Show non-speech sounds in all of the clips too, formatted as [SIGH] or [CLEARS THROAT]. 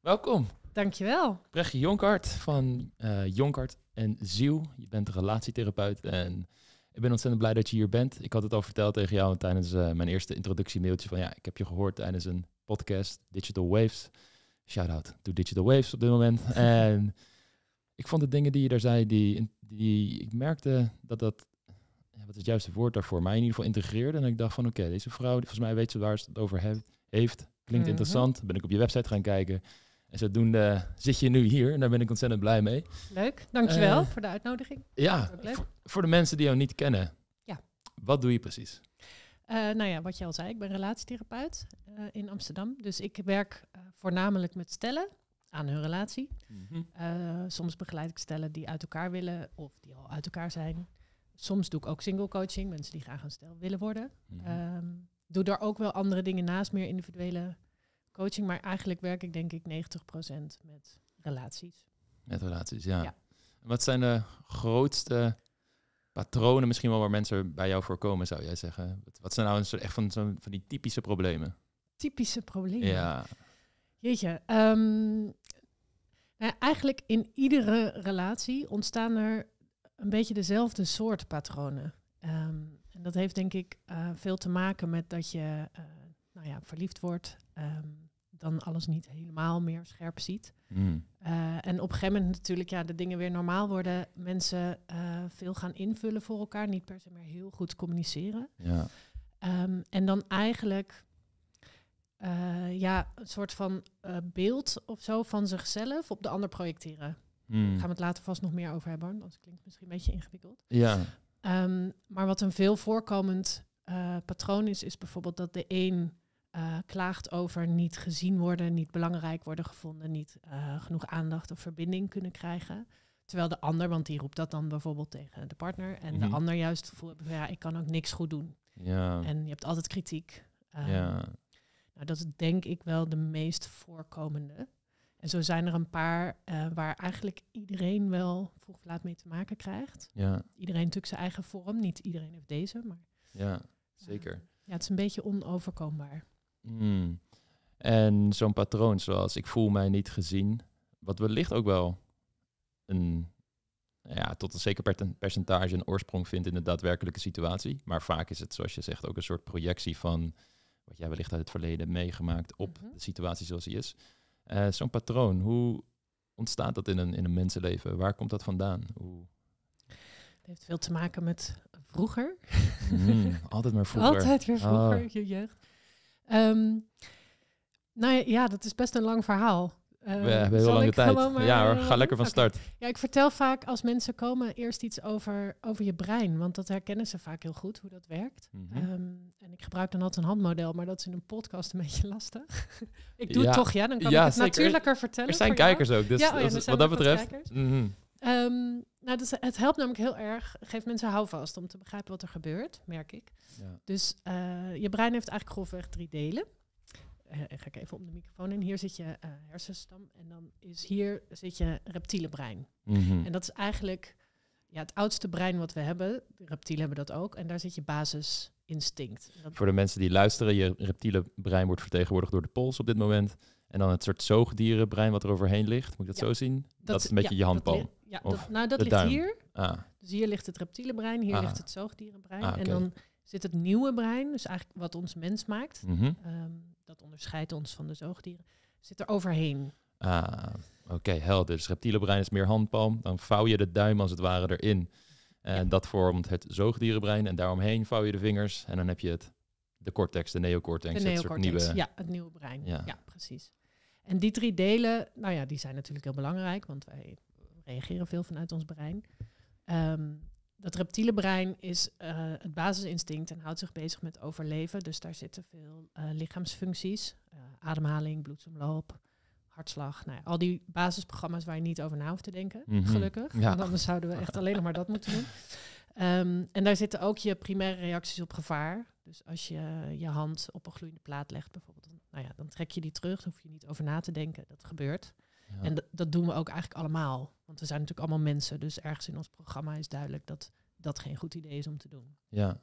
Welkom. Dankjewel. Brechtje Jonkart van uh, Jonkart en Ziel. Je bent een relatietherapeut en ik ben ontzettend blij dat je hier bent. Ik had het al verteld tegen jou tijdens eh, mijn eerste introductiemailtje van ja, ik heb je gehoord tijdens een podcast, Digital Waves. Shout-out to Digital Waves op dit moment. [LAUGHS] en ik vond de dingen die je daar zei, die, die ik merkte dat dat, ja, wat is het juiste woord daarvoor, mij in ieder geval integreerde. En ik dacht van oké, deze vrouw, die volgens mij weet ze waar ze het over heeft, heeft klinkt mhm. interessant. Ben ik op je website gaan kijken. En zodoende zit je nu hier en daar ben ik ontzettend blij mee. Leuk, dankjewel eh, voor de uitnodiging. Ja, voor, de mensen die jou niet kennen. Ja. Wat doe je precies? Eh, nou ja, wat je al zei, ik ben relatietherapeut eh, in Amsterdam. Dus ik werk voornamelijk met stellen aan hun relatie. Mhm. soms begeleid ik stellen die uit elkaar willen of die al uit elkaar zijn. Soms doe ik ook single coaching, mensen die graag een stel willen worden. Mhm. Ehm, doe daar ook wel andere dingen naast, meer individuele coaching, maar eigenlijk werk ik denk ik 90% met relaties. Met relaties, ja. Wat zijn de grootste patronen misschien wel waar mensen bij jou voor komen, zou jij zeggen? Wat, zijn nou een soort, echt van, van die typische problemen? Typische problemen? Ja. Jeetje. Um, nou, eigenlijk in iedere relatie ontstaan er een beetje dezelfde soort patronen. Ehm, en dat heeft denk ik eh, veel te maken met dat je... Eh, nou ja, verliefd wordt, ehm, dan alles niet helemaal meer scherp ziet. Hmm. Eh, en op een gegeven moment natuurlijk, ja, de dingen weer normaal worden. Mensen eh, veel gaan invullen voor elkaar, niet per se meer heel goed communiceren. Ja. Ehm, en dan eigenlijk eh, ja, een soort van beeld of zo van zichzelf op de ander projecteren. Mm. Gaan we het later vast nog meer over hebben, anders klinkt misschien een beetje ingewikkeld. Ja. Ehm, maar wat een veel voorkomend patroon is, is bijvoorbeeld dat de een eh, klaagt over niet gezien worden, niet belangrijk worden gevonden, niet eh, genoeg aandacht of verbinding kunnen krijgen. Terwijl de ander, want die roept dat dan bijvoorbeeld tegen de partner. En de mhm. ander juist het gevoel heeft van ja, ik kan ook niks goed doen. Ja. En je hebt altijd kritiek. Ehm, ja. Nou, dat is denk ik wel de meest voorkomende. En zo zijn er een paar eh, waar eigenlijk iedereen wel vroeg of laat mee te maken krijgt. Ja. Iedereen natuurlijk zijn eigen vorm. Niet iedereen heeft deze, maar... Ja, zeker. ja, het is een beetje onoverkombaar. Hmm. En zo'n patroon zoals ik voel mij niet gezien, wat wellicht ook wel een, nou ja, tot een zeker percentage een oorsprong vindt in de daadwerkelijke situatie. Maar vaak is het, zoals je zegt, ook een soort projectie van wat jij wellicht uit het verleden meegemaakt op mhm. de situatie zoals die is. Eh, zo'n patroon, hoe ontstaat dat in een, in een mensenleven? Waar komt dat vandaan? Hoe... Het heeft veel te maken met vroeger. Hmm, altijd maar vroeger. [LAUGHS] Altijd weer vroeger, oh. je jeugd. Um, nou ja, dat is best een lang verhaal. Ehm, we hebben heel lange tijd. ja hoor, ga eh, lekker van start. Ja, ik vertel vaak als mensen komen eerst iets over, over je brein. Want dat herkennen ze vaak heel goed, hoe dat werkt. Mhm. Ehm, en ik gebruik dan altijd een handmodel, maar dat is in een podcast een beetje [LAUGHS] lastig. ik doe het toch, ja. Dan kan ik het natuurlijker vertellen. Er zijn kijkers ook, dus oh wat dat betreft... Ehm, nou, dus het helpt namelijk heel erg. Geeft mensen houvast om te begrijpen wat er gebeurt, merk ik. Ja. Dus eh, je brein heeft eigenlijk grofweg drie delen. Eh, ga ik even om de microfoon in. Hier zit je eh, hersenstam en dan is hier zit je reptiele brein. Mhm. En dat is eigenlijk ja, het oudste brein wat we hebben. De reptielen hebben dat ook. En daar zit je basisinstinct. Voor de mensen die luisteren, je reptiele brein wordt vertegenwoordigd door de pols op dit moment. En dan het soort zoogdierenbrein wat er overheen ligt. Moet ik dat zo zien? Dat, is een beetje je handpalm. Ja, dat, nou dat ligt hier. Ah. Dus hier ligt het reptiele brein, hier ah. ligt het zoogdierenbrein. Ah, en dan zit het nieuwe brein, dus eigenlijk wat ons mens maakt. Mhm. Ehm, dat onderscheidt ons van de zoogdieren. Zit er overheen. Ah, oké, helder. Dus reptiele brein is meer handpalm. Dan vouw je de duim als het ware erin. En dat vormt het zoogdierenbrein. En daaromheen vouw je de vingers. En dan heb je het, de cortex, de neocortex. De soort nieuwe... ja, het nieuwe brein. ja. precies. En die drie delen, nou ja, die zijn natuurlijk heel belangrijk. Want wij reageren veel vanuit ons brein. Ehm, dat reptiele brein is eh, het basisinstinct en houdt zich bezig met overleven. Dus daar zitten veel uh, lichaamsfuncties, eh, ademhaling, bloedsomloop, hartslag. Nou al die basisprogramma's waar je niet over na hoeft te denken, mhm. gelukkig. Want anders zouden we echt alleen nog maar dat moeten doen. Ehm, en daar zitten ook je primaire reacties op gevaar. Dus als je je hand op een gloeiende plaat legt bijvoorbeeld, dan, nou ja, dan trek je die terug. Daar hoef je niet over na te denken. Dat gebeurt. En dat doen we ook eigenlijk allemaal. Want we zijn natuurlijk allemaal mensen, dus ergens in ons programma is duidelijk dat dat geen goed idee is om te doen. Ja.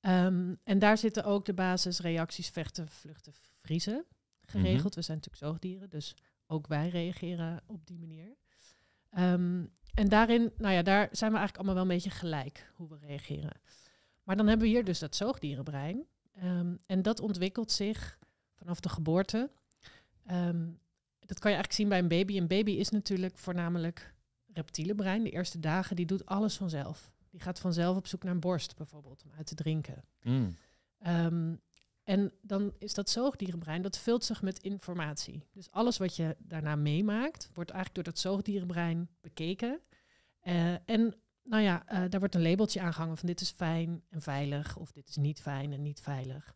Ehm, en daar zitten ook de basisreacties vechten, vluchten, vriezen geregeld. Mhm. We zijn natuurlijk zoogdieren, dus ook wij reageren op die manier. Ehm, en daarin, nou ja, daar zijn we eigenlijk allemaal wel een beetje gelijk hoe we reageren. Maar dan hebben we hier dus dat zoogdierenbrein. Ehm, en dat ontwikkelt zich vanaf de geboorte dat kan je eigenlijk zien bij een baby. Een baby is natuurlijk voornamelijk reptiele brein. De eerste dagen, die doet alles vanzelf. Die gaat vanzelf op zoek naar een borst bijvoorbeeld, om uit te drinken. Mm. Ehm, en dan is dat zoogdierenbrein, dat vult zich met informatie. Dus alles wat je daarna meemaakt, wordt eigenlijk door dat zoogdierenbrein bekeken. Eh, en nou ja, eh, daar wordt een labeltje aangehangen van dit is fijn en veilig, of dit is niet fijn en niet veilig.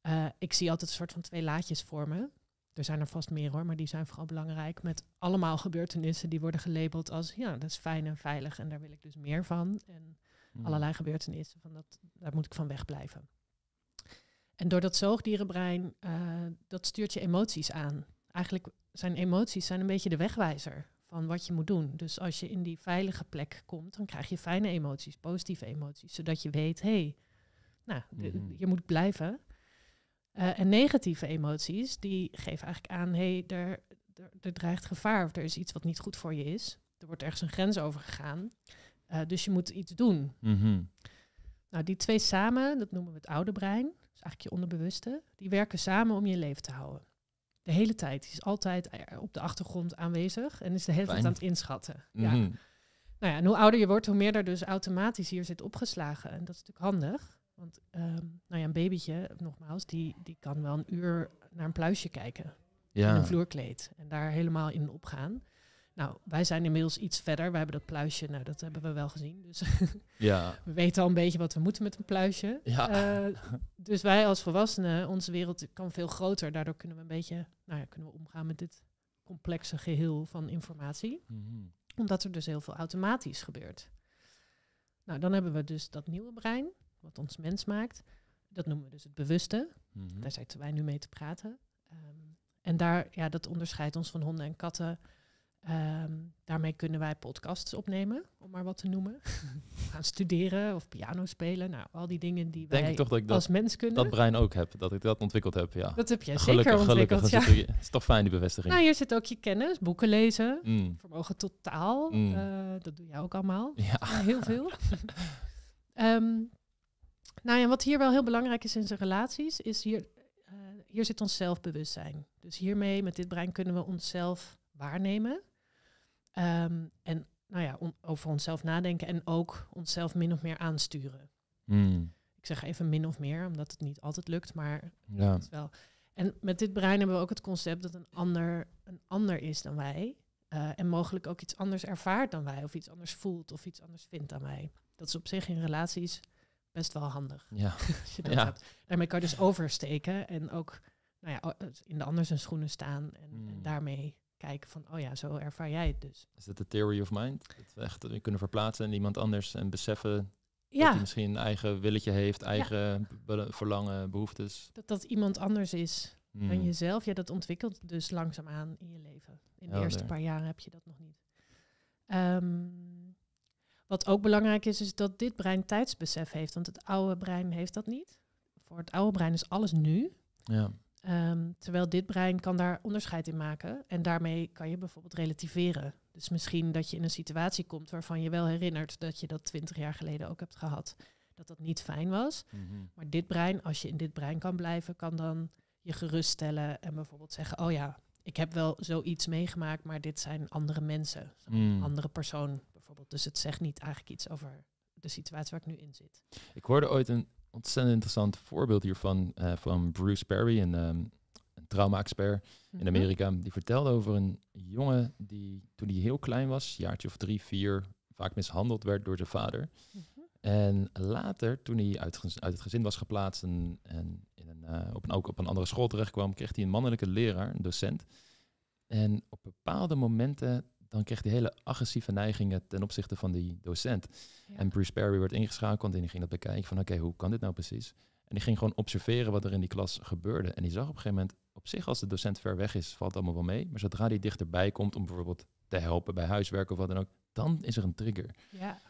Eh, ik zie altijd een soort van twee laadjes voor me. Er zijn er vast meer hoor, maar die zijn vooral belangrijk. Met allemaal gebeurtenissen die worden gelabeld als ja, dat is fijn en veilig en daar wil ik dus meer van. En hmm. allerlei gebeurtenissen van dat, daar moet ik van wegblijven. En door dat zoogdierenbrein, eh, dat stuurt je emoties aan. Eigenlijk zijn emoties zijn een beetje de wegwijzer van wat je moet doen. Dus als je in die veilige plek komt, dan krijg je fijne emoties, positieve emoties, zodat je weet, hé, hey, nou, hmm. je moet blijven. Eh, en negatieve emoties, die geven eigenlijk aan, hé, hey, er, er, dreigt gevaar of er is iets wat niet goed voor je is. Er wordt ergens een grens over gegaan. Eh, dus je moet iets doen. Mhm. Nou, die twee samen, dat noemen we het oude brein, dus eigenlijk je onderbewuste, die werken samen om je leven te houden. De hele tijd. Die is altijd op de achtergrond aanwezig en is de hele tijd aan het inschatten. Ja. Mhm. Nou ja, en hoe ouder je wordt, hoe meer er dus automatisch hier zit opgeslagen. En dat is natuurlijk handig. Want ehm, nou ja, een babytje, nogmaals, die, die kan wel een uur naar een pluisje kijken. Ja. In een vloerkleed. En daar helemaal in opgaan. Nou, wij zijn inmiddels iets verder. We hebben dat pluisje, nou dat hebben we wel gezien. Dus [LAUGHS] ja. we weten al een beetje wat we moeten met een pluisje. Eh, dus wij als volwassenen, onze wereld kan veel groter. Daardoor kunnen we een beetje, nou ja, kunnen we omgaan met dit complexe geheel van informatie. Mhm. Omdat er dus heel veel automatisch gebeurt. Nou, dan hebben we dus dat nieuwe brein wat ons mens maakt. Dat noemen we dus het bewuste. Mhm. Daar zitten wij nu mee te praten. Ehm, en daar, ja, dat onderscheidt ons van honden en katten. Ehm, daarmee kunnen wij podcasts opnemen, om maar wat te noemen. [LAUGHS] Gaan studeren of piano spelen. Nou, al die dingen die wij toch dat ik als mens kunnen. Dat brein ook heb, dat ik dat ontwikkeld heb. Ja. Dat heb jij gelukkig, zeker ontwikkeld. Gelukkig, ja. Het is toch fijn die bevestiging. Nou, hier zit ook je kennis, boeken lezen, mm. vermogen tot taal. Mm. Eh, dat doe jij ook allemaal. Ja. heel veel. [LAUGHS] Ehm, nou ja, wat hier wel heel belangrijk is in zijn relaties, is hier, eh, hier zit ons zelfbewustzijn. Dus hiermee, met dit brein, kunnen we onszelf waarnemen. Ehm, en nou ja, over onszelf nadenken en ook onszelf min of meer aansturen. Hmm. Ik zeg even min of meer, omdat het niet altijd lukt, maar ja. wel. En met dit brein hebben we ook het concept dat een ander een ander is dan wij. Eh, en mogelijk ook iets anders ervaart dan wij, of iets anders voelt, of iets anders vindt dan wij. Dat is op zich in relaties best wel handig. Ja. [LAUGHS] ja. Daarmee kan je dus oversteken en ook nou ja, in de ander zijn schoenen staan en, hmm. daarmee kijken van, oh ja, zo ervaar jij het dus. Is dat de theory of mind? Dat we echt kunnen verplaatsen en iemand anders en beseffen dat hij misschien een eigen willetje heeft, eigen verlangen, behoeftes. Dat dat iemand anders is hmm. dan jezelf. Ja, dat ontwikkelt dus langzaamaan in je leven. In de eerste paar jaren heb je dat nog niet. Ehm, wat ook belangrijk is, is dat dit brein tijdsbesef heeft, want het oude brein heeft dat niet. Voor het oude brein is alles nu. Ja. Ehm, terwijl dit brein kan daar onderscheid in maken en daarmee kan je bijvoorbeeld relativeren. Dus misschien dat je in een situatie komt waarvan je wel herinnert dat je dat twintig jaar geleden ook hebt gehad, dat dat niet fijn was. Mhm. Maar dit brein, als je in dit brein kan blijven, kan dan je geruststellen en bijvoorbeeld zeggen, oh ja, ik heb wel zoiets meegemaakt, maar dit zijn andere mensen, een mm. andere persoon dus het zegt niet eigenlijk iets over de situatie waar ik nu in zit. Ik hoorde ooit een ontzettend interessant voorbeeld hiervan uh, van Bruce Perry, een, ehm, een trauma-expert in mhm. Amerika. Die vertelde over een jongen die toen hij heel klein was, jaartje of drie, vier, vaak mishandeld werd door zijn vader. Mhm. En later, toen hij uit, uit, het gezin was geplaatst en, in een, eh, op, een, ook op een andere school terechtkwam, kreeg hij een mannelijke leraar, een docent. En op bepaalde momenten dan kreeg hij hele agressieve neigingen ten opzichte van die docent. En Bruce Perry werd ingeschakeld en die ging dat bekijken van oké, hoe kan dit nou precies? En die ging gewoon observeren wat er in die klas gebeurde. En die zag op een gegeven moment, op zich als de docent ver weg is, valt allemaal wel mee. Maar zodra die dichterbij komt om bijvoorbeeld te helpen bij huiswerk of wat dan ook, dan is er een trigger. Ja.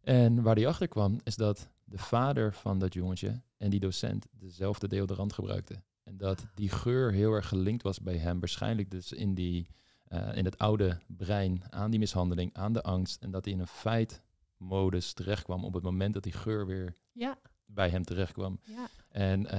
En waar die achter kwam, is dat de vader van dat jongetje en die docent dezelfde deodorant gebruikten. En dat die geur heel erg gelinkt was bij hem. Waarschijnlijk dus in die eh, in het oude brein aan die mishandeling, aan de angst. En dat hij in een feitmodus terechtkwam op het moment dat die geur weer ja. bij hem terechtkwam. Ja. En eh,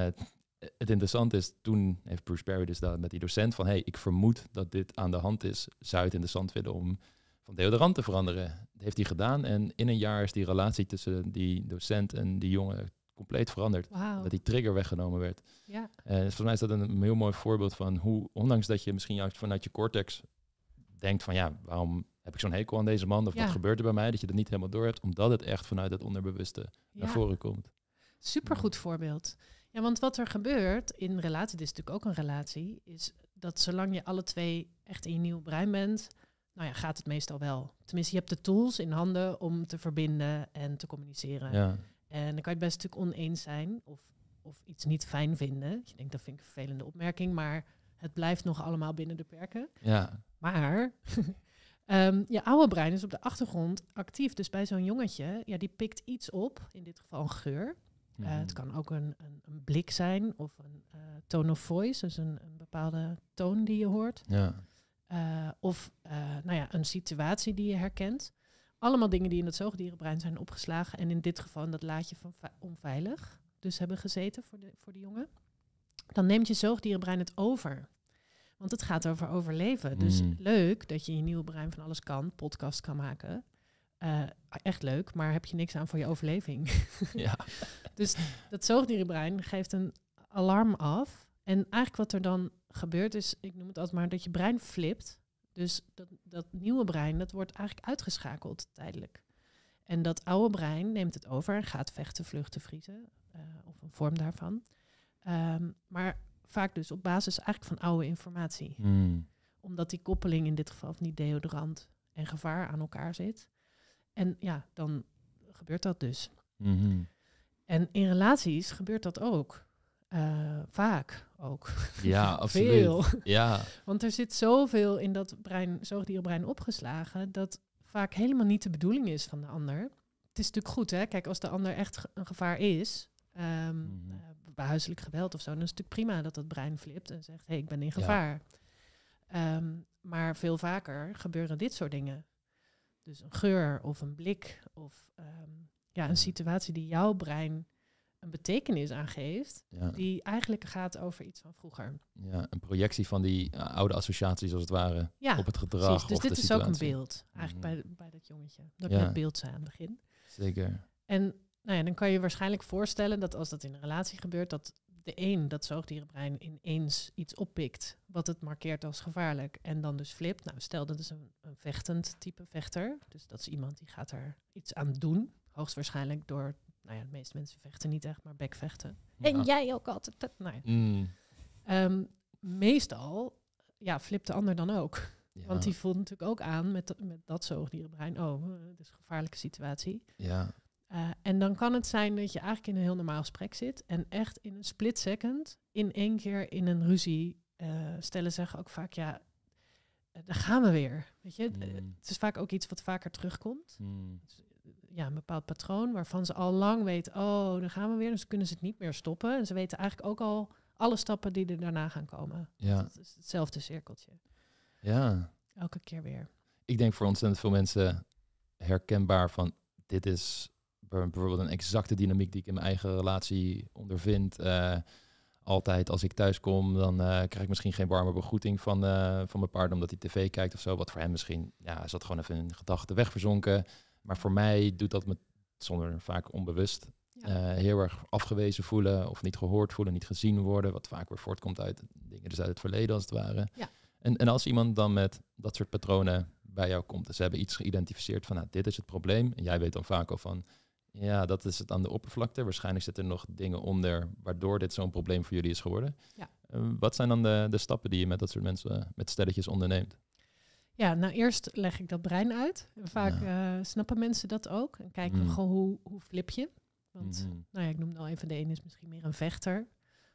het interessante is, toen heeft Bruce Perry dus daar met die docent van... hey, ik vermoed dat dit aan de hand is. Zou het interessant vinden om van deodorant te veranderen? Dat heeft hij gedaan. En in een jaar is die relatie tussen die docent en die jongen compleet veranderd. Wow. Dat die trigger weggenomen werd. Ja. Eh, volgens mij is dat een heel mooi voorbeeld van hoe, ondanks dat je misschien juist vanuit je cortex denkt van ja, waarom heb ik zo'n hekel aan deze man? Of wat gebeurt er bij mij? Dat je dat niet helemaal door hebt, omdat het echt vanuit het onderbewuste naar voren komt. Supergoed voorbeeld. Ja, want wat er gebeurt in relatie, dit is natuurlijk ook een relatie, is dat zolang je alle twee echt in je nieuw brein bent, nou ja, gaat het meestal wel. Tenminste, je hebt de tools in handen om te verbinden en te communiceren. Ja. En dan kan je best natuurlijk oneens zijn of, of iets niet fijn vinden. Je denkt, dat vind ik een vervelende opmerking, maar het blijft nog allemaal binnen de perken. Ja. Maar [LAUGHS] ehm, je oude brein is op de achtergrond actief. Dus bij zo'n jongetje, ja, die pikt iets op, in dit geval een geur. Eh, mhm. het kan ook een, een, een, blik zijn of een uh, tone of voice, dus een, bepaalde toon die je hoort. Ja. Eh, of nou ja, een situatie die je herkent. Allemaal dingen die in het zoogdierenbrein zijn opgeslagen en in dit geval in dat laadje van onveilig dus hebben gezeten voor de, voor de jongen. Dan neemt je zoogdierenbrein het over. Want het gaat over overleven. Dus mm. leuk dat je je nieuwe brein van alles kan, podcast kan maken. Eh, echt leuk, maar heb je niks aan voor je overleving. [LAUGHS] Ja. dus dat zoogdierenbrein geeft een alarm af. En eigenlijk wat er dan gebeurt is, ik noem het altijd maar, dat je brein flipt. Dus dat, dat nieuwe brein, dat wordt eigenlijk uitgeschakeld tijdelijk. En dat oude brein neemt het over en gaat vechten, vluchten, vriezen. Eh, of een vorm daarvan. Ehm, maar vaak dus op basis eigenlijk van oude informatie. Hmm. Omdat die koppeling in dit geval niet deodorant en gevaar aan elkaar zit. En ja, dan gebeurt dat dus. Mhm. En in relaties gebeurt dat ook. Eh, vaak ook. Ja, [LAUGHS] Veel. Ja. Want er zit zoveel in dat brein, zoogdierenbrein opgeslagen, dat vaak helemaal niet de bedoeling is van de ander. Het is natuurlijk goed, hè? Kijk, als de ander echt een gevaar is, ehm, mhm. eh, bij huiselijk geweld of zo, dan is het natuurlijk prima dat dat brein flipt en zegt: hé, hey, ik ben in gevaar. Ehm, maar veel vaker gebeuren dit soort dingen. Dus een geur of een blik of ehm, ja, een situatie die jouw brein een betekenis aangeeft, die eigenlijk gaat over iets van vroeger. Ja, een projectie van die eh, oude associaties als het ware op het gedrag. Precies. Dus dit is ook een beeld, eigenlijk mhm. bij, bij dat jongetje. Dat ja. beeld aan het begin. Zeker. En nou ja, dan kan je waarschijnlijk voorstellen dat als dat in een relatie gebeurt, dat de een dat zoogdierenbrein ineens iets oppikt wat het markeert als gevaarlijk en dan dus flipt. Nou, stel dat is een, een vechtend type vechter, dus dat is iemand die gaat er iets aan doen, hoogstwaarschijnlijk door, nou ja, de meeste mensen vechten niet echt, maar bekvechten. En jij ook altijd. Dat, nou mm. ehm, meestal, ja, flipt de ander dan ook. Want die voelt natuurlijk ook aan met, met dat zoogdierenbrein, oh, dus dit is een gevaarlijke situatie. Ja. Eh, en dan kan het zijn dat je eigenlijk in een heel normaal gesprek zit en echt in een split second, in één keer in een ruzie, eh, stellen zeggen ook vaak, ja, eh, daar gaan we weer. Weet je? Hmm. Het is vaak ook iets wat vaker terugkomt. Hmm. Ja, een bepaald patroon waarvan ze al lang weten, oh, dan gaan we weer, dus kunnen ze het niet meer stoppen. En ze weten eigenlijk ook al alle stappen die er daarna gaan komen. Ja. het dus is hetzelfde cirkeltje. Ja. Elke keer weer. Ik denk voor ontzettend veel mensen herkenbaar van, dit is bijvoorbeeld een exacte dynamiek die ik in mijn eigen relatie ondervind. Eh, altijd als ik thuis kom, dan eh, krijg ik misschien geen warme begroeting van, eh, van mijn partner omdat hij tv kijkt of zo. Wat voor hem misschien, ja, is dat gewoon even in gedachten wegverzonken. Maar voor mij doet dat me, zonder vaak onbewust, heel erg afgewezen voelen of niet gehoord voelen, niet gezien worden. Wat vaak weer voortkomt uit dingen dus uit het verleden als het ware. En, en als iemand dan met dat soort patronen bij jou komt, dus ze hebben iets geïdentificeerd van nou, dit is het probleem. En jij weet dan vaak al van, ja, dat is het aan de oppervlakte. Waarschijnlijk zitten er nog dingen onder waardoor dit zo'n probleem voor jullie is geworden. Ja. Eh, wat zijn dan de, de stappen die je met dat soort mensen, eh, met stelletjes onderneemt? Ja, nou eerst leg ik dat brein uit. vaak eh, snappen mensen dat ook. En kijken mm. gewoon hoe, hoe flip je. Want mhm. nou ja, ik noemde al even, de ene is misschien meer een vechter.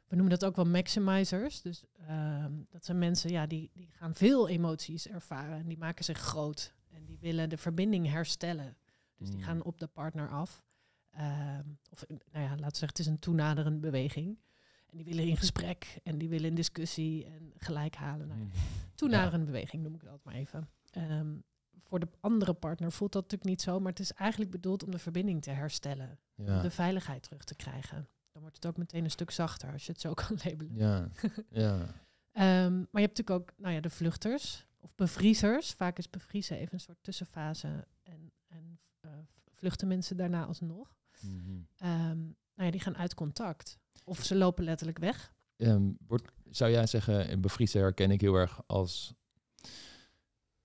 We noemen dat ook wel maximizers. Dus ehm, dat zijn mensen ja, die, die gaan veel emoties ervaren. En die maken zich groot. En die willen de verbinding herstellen. Dus die mhm. gaan op de partner af. Ehm, of nou ja, laten zeggen, het is een toenaderende beweging. En die willen in gesprek en die willen in discussie en gelijk halen. Nou, mhm. Toenaderende beweging noem ik dat maar even. Ehm, voor de andere partner voelt dat natuurlijk niet zo, maar het is eigenlijk bedoeld om de verbinding te herstellen. Om de veiligheid terug te krijgen. Dan wordt het ook meteen een stuk zachter als je het zo [LAUGHS] kan labelen. Ja. ja. [LAUGHS] Ehm, maar je hebt natuurlijk ook nou ja, de vluchters of bevriezers. Vaak is bevriezen even een soort tussenfase en, en eh, vluchten mensen daarna alsnog. Mhm. Ehm, nou ja, die gaan uit contact. Of ze lopen letterlijk weg. Um, zou jij zeggen, bevriezen herken ik heel erg als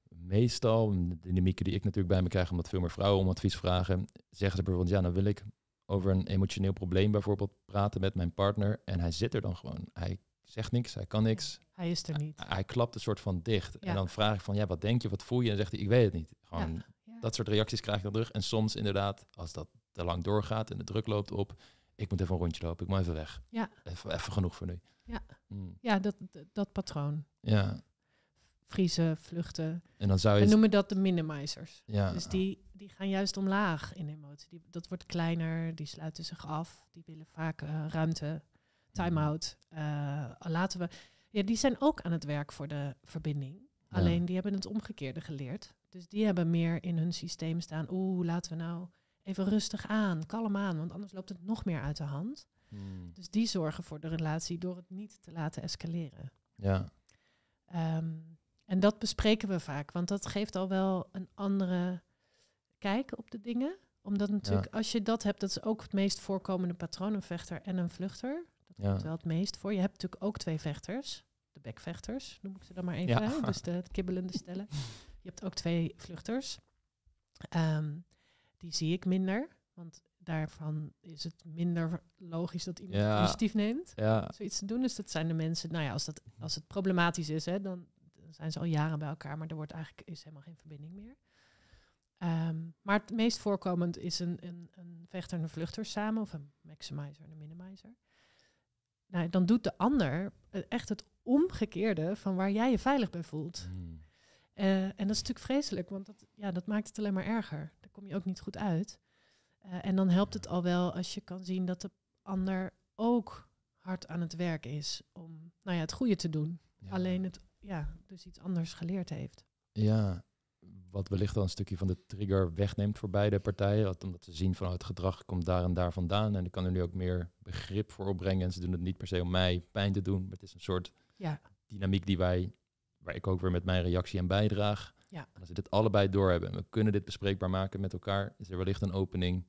meestal, de dynamieken die ik natuurlijk bij me krijg, omdat veel meer vrouwen om advies vragen, zeggen ze bijvoorbeeld, ja, dan wil ik over een emotioneel probleem bijvoorbeeld praten met mijn partner. En hij zit er dan gewoon. Hij zegt niks, hij kan niks. Hij is er niet. Hij, klapt een soort van dicht. En dan vraag ik van, ja, wat denk je, wat voel je? En zegt hij, ik weet het niet. Gewoon dat soort reacties krijg ik dan terug. En soms inderdaad, als dat te lang doorgaat en de druk loopt op. Ik moet even een rondje lopen, ik moet even weg. Ja. Even, even genoeg voor nu. Ja, mm. ja dat, dat patroon. Ja. Vriezen, vluchten. En dan zou je... We noemen dat de minimizers. Ja. Dus die, die gaan juist omlaag in emotie. Die, dat wordt kleiner, die sluiten zich af. Die willen vaak eh, ruimte, time-out. Mm. Eh, laten we... Ja, die zijn ook aan het werk voor de verbinding. Alleen die hebben het omgekeerde geleerd. Dus die hebben meer in hun systeem staan. Oeh, laten we nou even rustig aan, kalm aan, want anders loopt het nog meer uit de hand. Hmm. Dus die zorgen voor de relatie door het niet te laten escaleren. Ja. Ehm, en dat bespreken we vaak, want dat geeft al wel een andere kijk op de dingen. Omdat natuurlijk, als je dat hebt, dat is ook het meest voorkomende patroon, een vechter en een vluchter. Dat ja. komt wel het meest voor. Je hebt natuurlijk ook twee vechters, de bekvechters, noem ik ze dan maar even. Ja. Dus de, kibbelende stellen. [LAUGHS] Je hebt ook twee vluchters. Um, die zie ik minder. Want daarvan is het minder logisch dat iemand ja. initiatief neemt. Ja. Zoiets te doen. Dus dat zijn de mensen, nou ja, als, dat, als het problematisch is, hè, dan zijn ze al jaren bij elkaar, maar er wordt eigenlijk is helemaal geen verbinding meer. Ehm, maar het meest voorkomend is een, een, een vechter en een vluchter samen, of een maximizer en een minimizer. Nou, dan doet de ander e-, echt het omgekeerde van waar jij je veilig bij voelt. Hmm. Eh, en dat is natuurlijk vreselijk, want dat, ja, dat maakt het alleen maar erger. Daar kom je ook niet goed uit. Eh, en dan helpt het al wel als je kan zien dat de ander ook hard aan het werk is om nou ja, het goede te doen. Alleen het, ja, dus iets anders geleerd heeft. Ja, wat wellicht al een stukje van de trigger wegneemt voor beide partijen. Omdat ze zien van het gedrag komt daar en daar vandaan. En ik kan er nu ook meer begrip voor opbrengen. En ze doen het niet per se om mij pijn te doen. Maar het is een soort ja. dynamiek die wij waar ik ook weer met mijn reactie en bijdrage Ja. Als we dit allebei door en we kunnen dit bespreekbaar maken met elkaar, is er wellicht een opening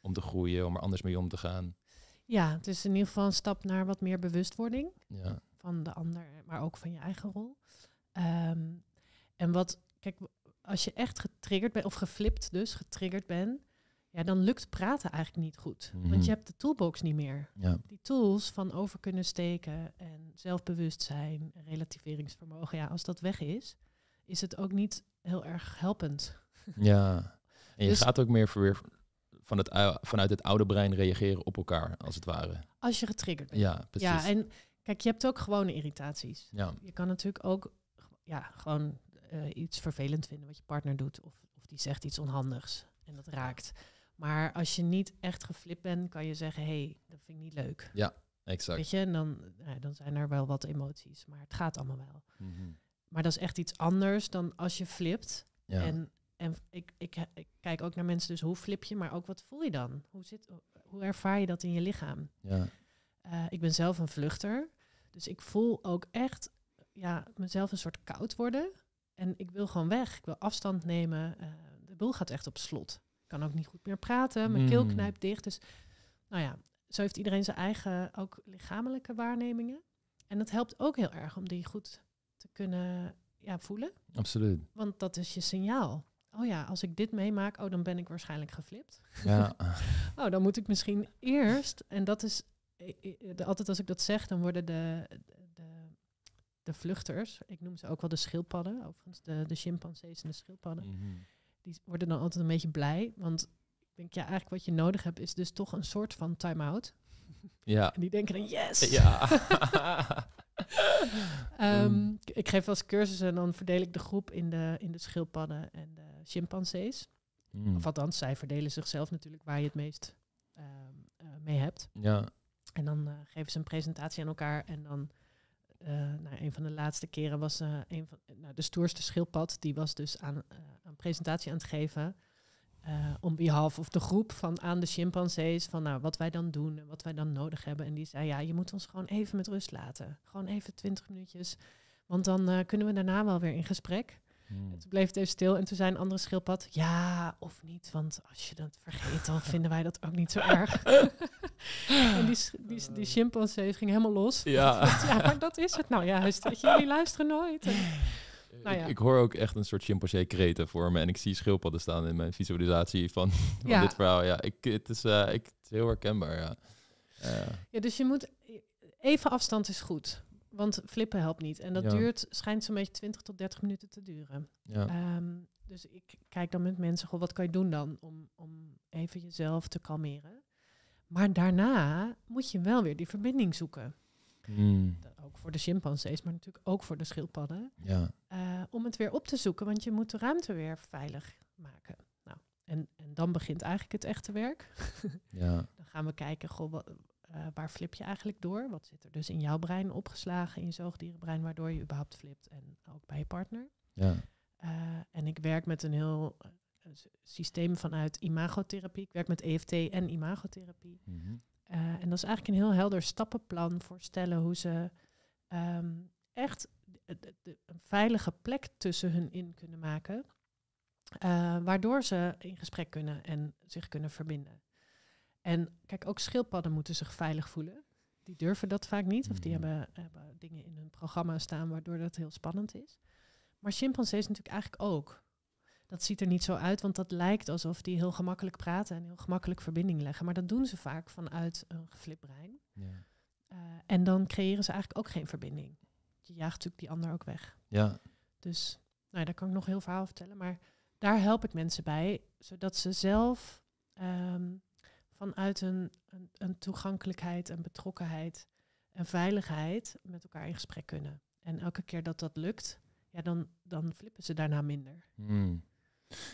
om te groeien, om er anders mee om te gaan. Ja, het is in ieder geval een stap naar wat meer bewustwording ja. van de ander, maar ook van je eigen rol. Ehm, en wat, kijk, als je echt getriggerd bent, of geflipt dus, getriggerd bent, ja, dan lukt praten eigenlijk niet goed. Want mhm. je hebt de toolbox niet meer. Ja. Die tools van over kunnen steken en zelfbewustzijn, relativeringsvermogen. Ja, als dat weg is, is het ook niet heel erg helpend. Ja, [LAUGHS] en je dus- gaat ook meer weer van het, vanuit het oude brein reageren op elkaar, als het ware. Als je getriggerd bent. Ja, precies. Ja, en kijk, je hebt ook gewone irritaties. Ja. Je kan natuurlijk ook ja, gewoon eh, iets vervelend vinden wat je partner doet. Of, of die zegt iets onhandigs en dat raakt. Maar als je niet echt geflipt bent, kan je zeggen, hé, hey, dat vind ik niet leuk. Ja, exact. Weet je, en dan, dan zijn er wel wat emoties, maar het gaat allemaal wel. Mhm. Maar dat is echt iets anders dan als je flipt. Ja. En, en ik, ik, kijk ook naar mensen, dus hoe flip je, maar ook wat voel je dan? Hoe, zit, hoe ervaar je dat in je lichaam? Ja. Eh, ik ben zelf een vluchter, dus ik voel ook echt ja, mezelf een soort koud worden. En ik wil gewoon weg, ik wil afstand nemen. Eh, de boel gaat echt op slot kan ook niet goed meer praten. Mijn keel hmm. knijpt dicht. Dus nou ja, zo heeft iedereen zijn eigen ook lichamelijke waarnemingen. En dat helpt ook heel erg om die goed te kunnen ja, voelen. Absoluut. Want dat is je signaal. Oh ja, als ik dit meemaak, oh, dan ben ik waarschijnlijk geflipt. Ja. [LAUGHS] oh, dan moet ik misschien eerst. En dat is altijd als ik dat zeg, dan worden de, de, de vluchters, ik noem ze ook wel de schildpadden, overigens de, de chimpansees en de schildpadden. Mhm die worden dan altijd een beetje blij. Want ik denk, ja, eigenlijk wat je nodig hebt is dus toch een soort van time-out. Ja. En die denken dan, yes! Ja. [LAUGHS] [LAUGHS] Ehm, mm. Ik geef wel eens cursussen en dan verdeel ik de groep in de, in de schildpadden en de chimpansees. Mm. Of althans, zij verdelen zichzelf natuurlijk waar je het meest ehm, eh, mee hebt. Ja. En dan eh, geven ze een presentatie aan elkaar en dan eh, nou, een van de laatste keren was eh, een van, nou, de stoerste schildpad. Die was dus aan, een eh, presentatie aan het geven. on behalf of de groep van aan de chimpansees. Van nou, wat wij dan doen en wat wij dan nodig hebben. En die zei, ja, je moet ons gewoon even met rust laten. Gewoon even twintig minuutjes. Want dan kunnen we daarna wel weer in gesprek. Hmm. Het En toen bleef het dus even stil en toen zei een andere schildpad, ja of niet, want als je dat vergeet, dan [LAUGHS] vinden wij dat ook niet zo erg. [LAUGHS] en die, die, die eh. chimpansee ging helemaal los. [LAUGHS] Ja. maar dat is het nou juist. Ja, jullie luisteren nooit. nou ja. ik, hoor ook echt een soort chimpansee kreten voor me en ik zie schildpadden staan in mijn visualisatie van, van dit verhaal. Ja, ik, het, is, eh, ik, het is heel herkenbaar. Ja. Eh. ja, dus je moet e-, even afstand is goed. Want flippen helpt niet. En dat duurt, schijnt zo'n beetje 20 tot 30 minuten te duren. Ja. Ehm, dus ik kijk dan met mensen, goh, wat kan je doen dan om, om even jezelf te kalmeren? Maar daarna moet je wel weer die verbinding zoeken. Hmm. Ook voor de chimpansees, maar natuurlijk ook voor de schildpadden. Ja. Eh, om het weer op te zoeken, want je moet de ruimte weer veilig maken. Nou, en, en dan begint eigenlijk het echte werk. [LAUGHS] ja. Dan gaan we kijken, goh, wat, eh, waar flip je eigenlijk door? Wat zit er dus in jouw brein opgeslagen, in je zoogdierenbrein, waardoor je überhaupt flipt en ook bij je partner? Ja. Eh, en ik werk met een heel eh, systeem vanuit imagotherapie. Ik werk met EFT en imagotherapie. Mm en dat is eigenlijk een heel helder stappenplan voor stellen hoe ze ehm, echt een veilige plek tussen hun in kunnen maken. waardoor ze in gesprek kunnen en zich kunnen verbinden. En kijk, ook schildpadden moeten zich veilig voelen. Die durven dat vaak niet, of die mm. hebben, dingen in hun programma staan waardoor dat heel spannend is. Maar chimpansees natuurlijk eigenlijk ook. Dat ziet er niet zo uit, want dat lijkt alsof die heel gemakkelijk praten en heel gemakkelijk verbinding leggen. Maar dat doen ze vaak vanuit een geflipt brein. Ja. Eh, en dan creëren ze eigenlijk ook geen verbinding. Je jaagt natuurlijk die ander ook weg. Ja. Dus nou, daar kan ik nog heel verhaal vertellen. Maar daar help ik mensen bij, zodat ze zelf ehm, vanuit een, een, een toegankelijkheid en betrokkenheid en veiligheid met elkaar in gesprek kunnen. En elke keer dat dat lukt, ja, dan, dan flippen ze daarna minder. Hmm.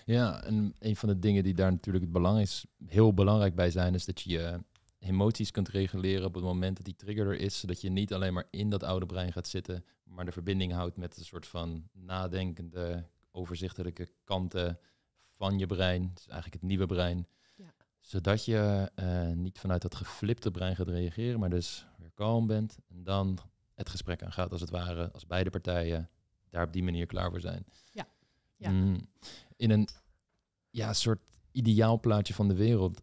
Ja, en een van de dingen die daar natuurlijk het belang is, heel belangrijk bij zijn, is dat je je emoties kunt reguleren op het moment dat die trigger er is, zodat je niet alleen maar in dat oude brein gaat zitten, maar de verbinding houdt met een soort van nadenkende, overzichtelijke kanten van je brein, dus eigenlijk het nieuwe brein, zodat je eh, niet vanuit dat geflipte brein gaat reageren, maar dus weer kalm bent en dan het gesprek aangaat als het ware, als beide partijen daar op die manier klaar voor zijn. Ja. ja. Mm. in een ja, soort ideaal plaatje van de wereld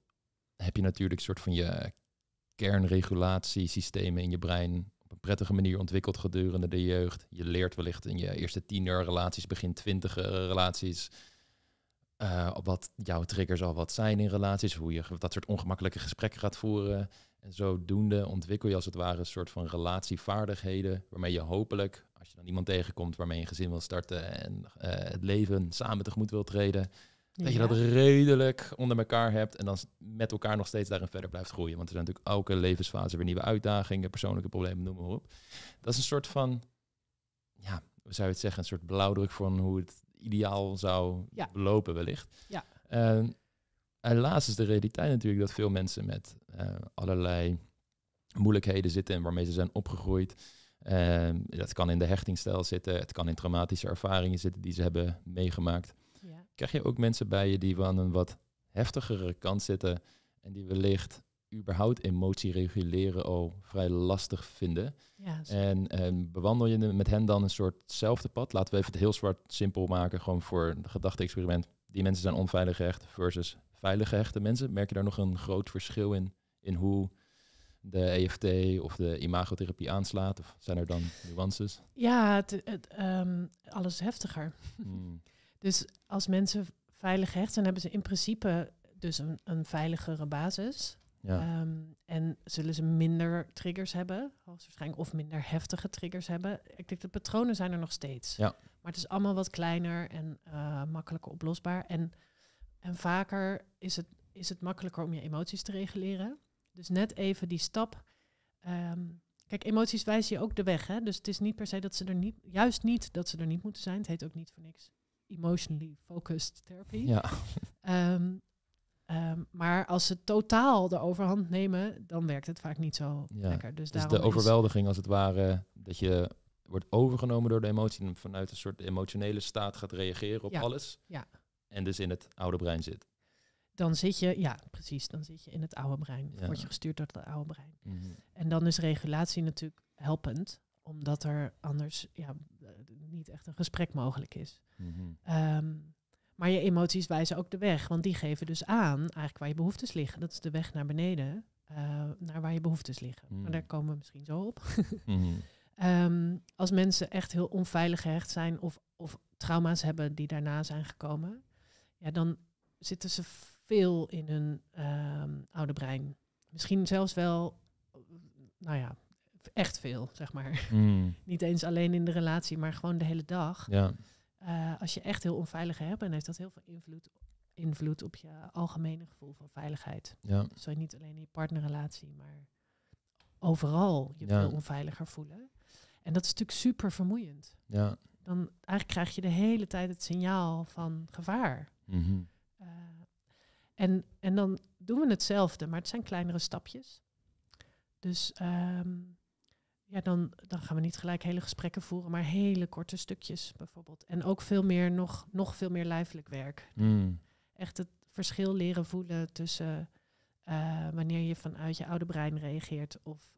heb je natuurlijk een soort van je kernregulatiesystemen in je brein op een prettige manier ontwikkeld gedurende de jeugd. Je leert wellicht in je eerste tiener relaties, begin twintiger relaties. Eh, op wat jouw triggers al wat zijn in relaties, hoe je dat soort ongemakkelijke gesprekken gaat voeren. En zodoende ontwikkel je als het ware een soort van relatievaardigheden, waarmee je hopelijk, als je dan iemand tegenkomt waarmee je een gezin wil starten en eh, het leven samen tegemoet wil treden, dat je dat redelijk onder elkaar hebt en dan met elkaar nog steeds daarin verder blijft groeien. Want er zijn natuurlijk elke levensfase weer nieuwe uitdagingen, persoonlijke problemen, noem maar op. Dat is een soort van, ja, zou je het zeggen, een soort blauwdruk van hoe het ideaal zou lopen wellicht. Ja. helaas ehm, is de realiteit natuurlijk dat veel mensen met ehm, allerlei moeilijkheden zitten en waarmee ze zijn opgegroeid. Uh, dat kan in de hechtingstijl zitten, het kan in traumatische ervaringen zitten die ze hebben meegemaakt. Ja. Krijg je ook mensen bij je die van een wat heftigere kant zitten en die wellicht überhaupt emotie reguleren al vrij lastig vinden. Ja, en, bewandel je met hen dan een soortzelfde pad? Laten we even het heel zwart simpel maken, gewoon voor het gedachte-experiment. Die mensen zijn onveilig gehecht versus veilig gehechte mensen. Merk je daar nog een groot verschil in, in hoe de EFT of de imagotherapie aanslaat? Of zijn er dan nuances? Ja, het, het, ehm, alles heftiger. Hmm. [LAUGHS] dus als mensen veilig gehecht zijn, hebben ze in principe dus een, een veiligere basis. Ja. Ehm, en zullen ze minder triggers hebben, waarschijnlijk, of minder heftige triggers hebben. Ik denk, de patronen zijn er nog steeds. Ja. Maar het is allemaal wat kleiner en eh, makkelijker oplosbaar. En, en vaker is het, is het makkelijker om je emoties te reguleren. Dus net even die stap. Ehm, kijk, emoties wijzen je ook de weg. Hè? Dus het is niet per se dat ze er niet, juist niet dat ze er niet moeten zijn. Het heet ook niet voor niks emotionally focused therapy. Ja. Ehm, Ehm, maar als ze totaal de overhand nemen, dan werkt het vaak niet zo lekker. Dus, dus de overweldiging als het ware, dat je wordt overgenomen door de emotie en vanuit een soort emotionele staat gaat reageren op alles. Ja. En dus in het oude brein zit. Dan zit je, ja, precies, dan zit je in het oude brein. Ja. Word je gestuurd door het oude brein. Mhm. En dan is regulatie natuurlijk helpend, omdat er anders ja, eh, niet echt een gesprek mogelijk is. Mm maar je emoties wijzen ook de weg, want die geven dus aan eigenlijk waar je behoeftes liggen. Dat is de weg naar beneden, eh, naar waar je behoeftes liggen. Maar hmm. daar komen we misschien zo op. [LAUGHS] Hmm. Ehm, als mensen echt heel onveilig gehecht zijn of, of trauma's hebben die daarna zijn gekomen, ja, dan zitten ze veel in hun ehm, oude brein. Misschien zelfs wel, nou ja, echt veel, zeg maar. Hmm. [LAUGHS] Niet eens alleen in de relatie, maar gewoon de hele dag. Ja. Eh, als je echt heel onveilig hebt, dan heeft dat heel veel invloed, invloed op je algemene gevoel van veiligheid. Ja. Dus je niet alleen in je partnerrelatie, maar overal je veel onveiliger voelen. En dat is natuurlijk super vermoeiend. Ja. Dan eigenlijk krijg je de hele tijd het signaal van gevaar. Mhm. Eh, en, en dan doen we hetzelfde, maar het zijn kleinere stapjes. Dus ehm, ja, dan, dan gaan we niet gelijk hele gesprekken voeren, maar hele korte stukjes bijvoorbeeld. En ook veel meer, nog, nog veel meer lijfelijk werk. Hmm. Echt het verschil leren voelen tussen eh, wanneer je vanuit je oude brein reageert of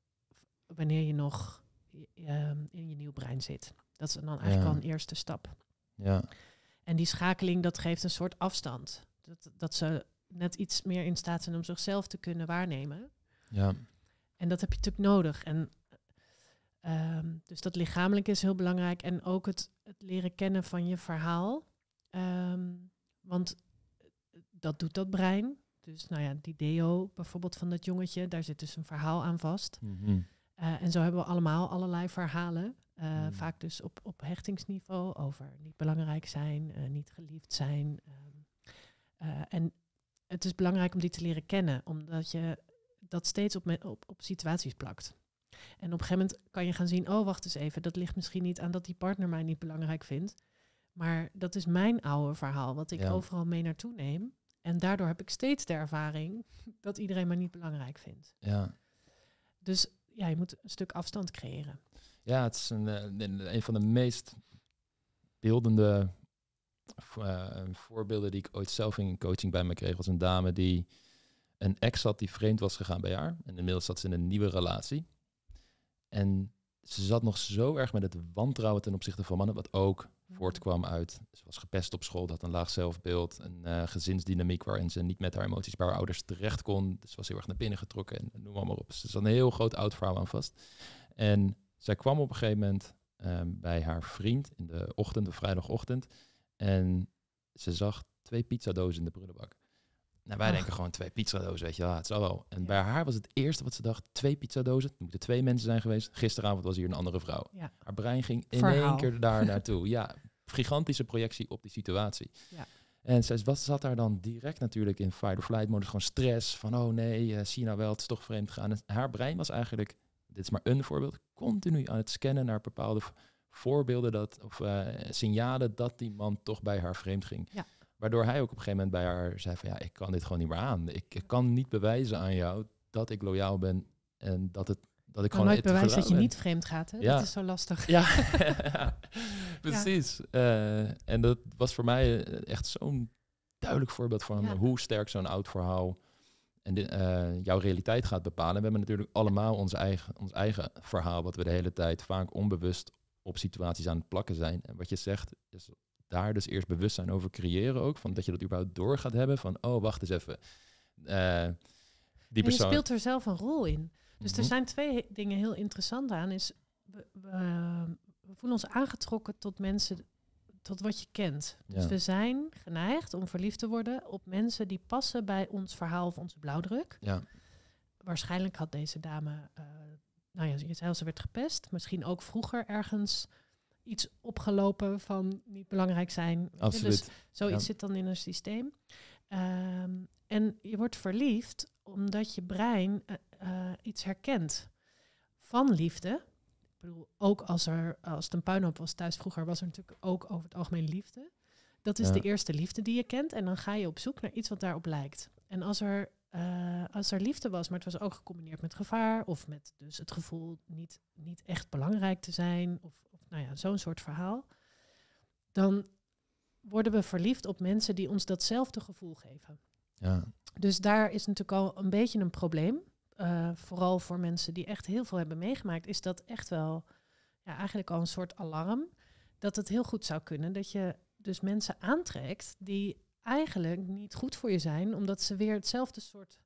wanneer je nog eh, in je nieuw brein zit. Dat is dan eigenlijk al een eerste stap. Ja. En die schakeling, dat geeft een soort afstand. Dat, dat ze net iets meer in staat zijn om zichzelf te kunnen waarnemen. Ja. En dat heb je natuurlijk nodig. En Ehm, dus dat lichamelijk is heel belangrijk. En ook het, het leren kennen van je verhaal. Ehm, want eh, dat doet dat brein. Dus nou ja, die deo bijvoorbeeld van dat jongetje, daar zit dus een verhaal aan vast. Mhm. Eh, en zo hebben we allemaal allerlei verhalen. Eh, mhm. Vaak dus op, op hechtingsniveau over niet belangrijk zijn, niet geliefd zijn. Ehm, en het is belangrijk om die te leren kennen, omdat je dat steeds op, op situaties plakt. En op een gegeven moment kan je gaan zien, oh wacht eens even, dat ligt misschien niet aan dat die partner mij niet belangrijk vindt. Maar dat is mijn oude verhaal, wat ik overal mee naartoe neem. En daardoor heb ik steeds de ervaring [LAUGHS] dat iedereen mij niet belangrijk vindt. Ja. Dus ja, je moet een stuk afstand creëren. Ja, het is een, eh, een van de meest beeldende eh, voorbeelden die ik ooit zelf in coaching bij me kreeg. Was een dame die een ex had die vreemd was gegaan bij haar. En inmiddels zat ze in een nieuwe relatie. En ze zat nog zo erg met het wantrouwen ten opzichte van mannen, wat ook mhm. voortkwam uit. Ze was gepest op school, had een laag zelfbeeld, een uh, gezinsdynamiek waarin ze niet met haar emoties bij haar ouders terecht kon. Dus ze was heel erg naar binnen getrokken en noem maar, op. Ze zat een heel groot oud vrouw aan vast. En zij kwam op een gegeven moment ehm, bij haar vriend in de ochtend, de vrijdagochtend. En ze zag twee pizzadozen in de prullenbak. Nou, wij denken gewoon twee pizzadozen, weet je wel. het wel. En bij haar was het eerste wat ze dacht, twee pizzadozen. het moeten twee mensen zijn geweest. Gisteravond was hier een andere vrouw. Ja. Haar brein ging in één keer daar [LAUGHS] naartoe. ja, gigantische projectie op die situatie. Ja. En ze wat zat daar dan direct natuurlijk in fight or flight modus? Gewoon stress van, oh nee, zie eh, nou wel, het is toch vreemd gaan. En haar brein was eigenlijk, dit is maar een voorbeeld, continu aan het scannen naar bepaalde voorbeelden dat, of eh, signalen dat die man toch bij haar vreemd ging. Ja. Waardoor hij ook op een gegeven moment bij haar zei van ja, ik kan dit gewoon niet meer aan. Ik, ik kan niet bewijzen aan jou dat ik loyaal ben en dat het dat ik maar gewoon nooit bewijs dat je niet vreemd gaat. Hè? Ja. Dat is zo lastig. Ja, [LAUGHS] [LAUGHS] precies. Eh, en dat was voor mij eh, echt zo'n duidelijk voorbeeld van hoe sterk zo'n oud verhaal en eh, jouw realiteit gaat bepalen. we hebben natuurlijk allemaal ons eigen, ons eigen verhaal, wat we de hele tijd vaak onbewust op situaties aan het plakken zijn. En wat je zegt is daar dus eerst bewustzijn over creëren ook. Van dat je dat überhaupt door gaat hebben. Van, oh, wacht eens even. Uh, die persoon... je speelt er zelf een rol in. Dus er mhm. zijn twee dingen heel interessant aan. Is, we, voelen ons aangetrokken tot mensen, tot wat je kent. Dus we zijn geneigd om verliefd te worden op mensen die passen bij ons verhaal of onze blauwdruk. Ja. Waarschijnlijk had deze dame, eh, nou ja, je zei, ze werd gepest. Misschien ook vroeger ergens iets opgelopen van niet belangrijk zijn. Dus zoiets zit dan in een systeem. Ehm, en je wordt verliefd omdat je brein eh, eh, iets herkent van liefde. Ik bedoel, ook als, er, als het een puinhoop was thuis vroeger, was er natuurlijk ook over het algemeen liefde. Dat is de eerste liefde die je kent. En dan ga je op zoek naar iets wat daarop lijkt. En als er, eh, als er liefde was, maar het was ook gecombineerd met gevaar. Of met dus het gevoel niet, niet echt belangrijk te zijn. Of, nou ja, zo'n soort verhaal, dan worden we verliefd op mensen die ons datzelfde gevoel geven. Ja. Dus daar is natuurlijk al een beetje een probleem. Eh, vooral voor mensen die echt heel veel hebben meegemaakt, is dat echt wel ja, eigenlijk al een soort alarm. Dat het heel goed zou kunnen dat je dus mensen aantrekt die eigenlijk niet goed voor je zijn, omdat ze weer hetzelfde soort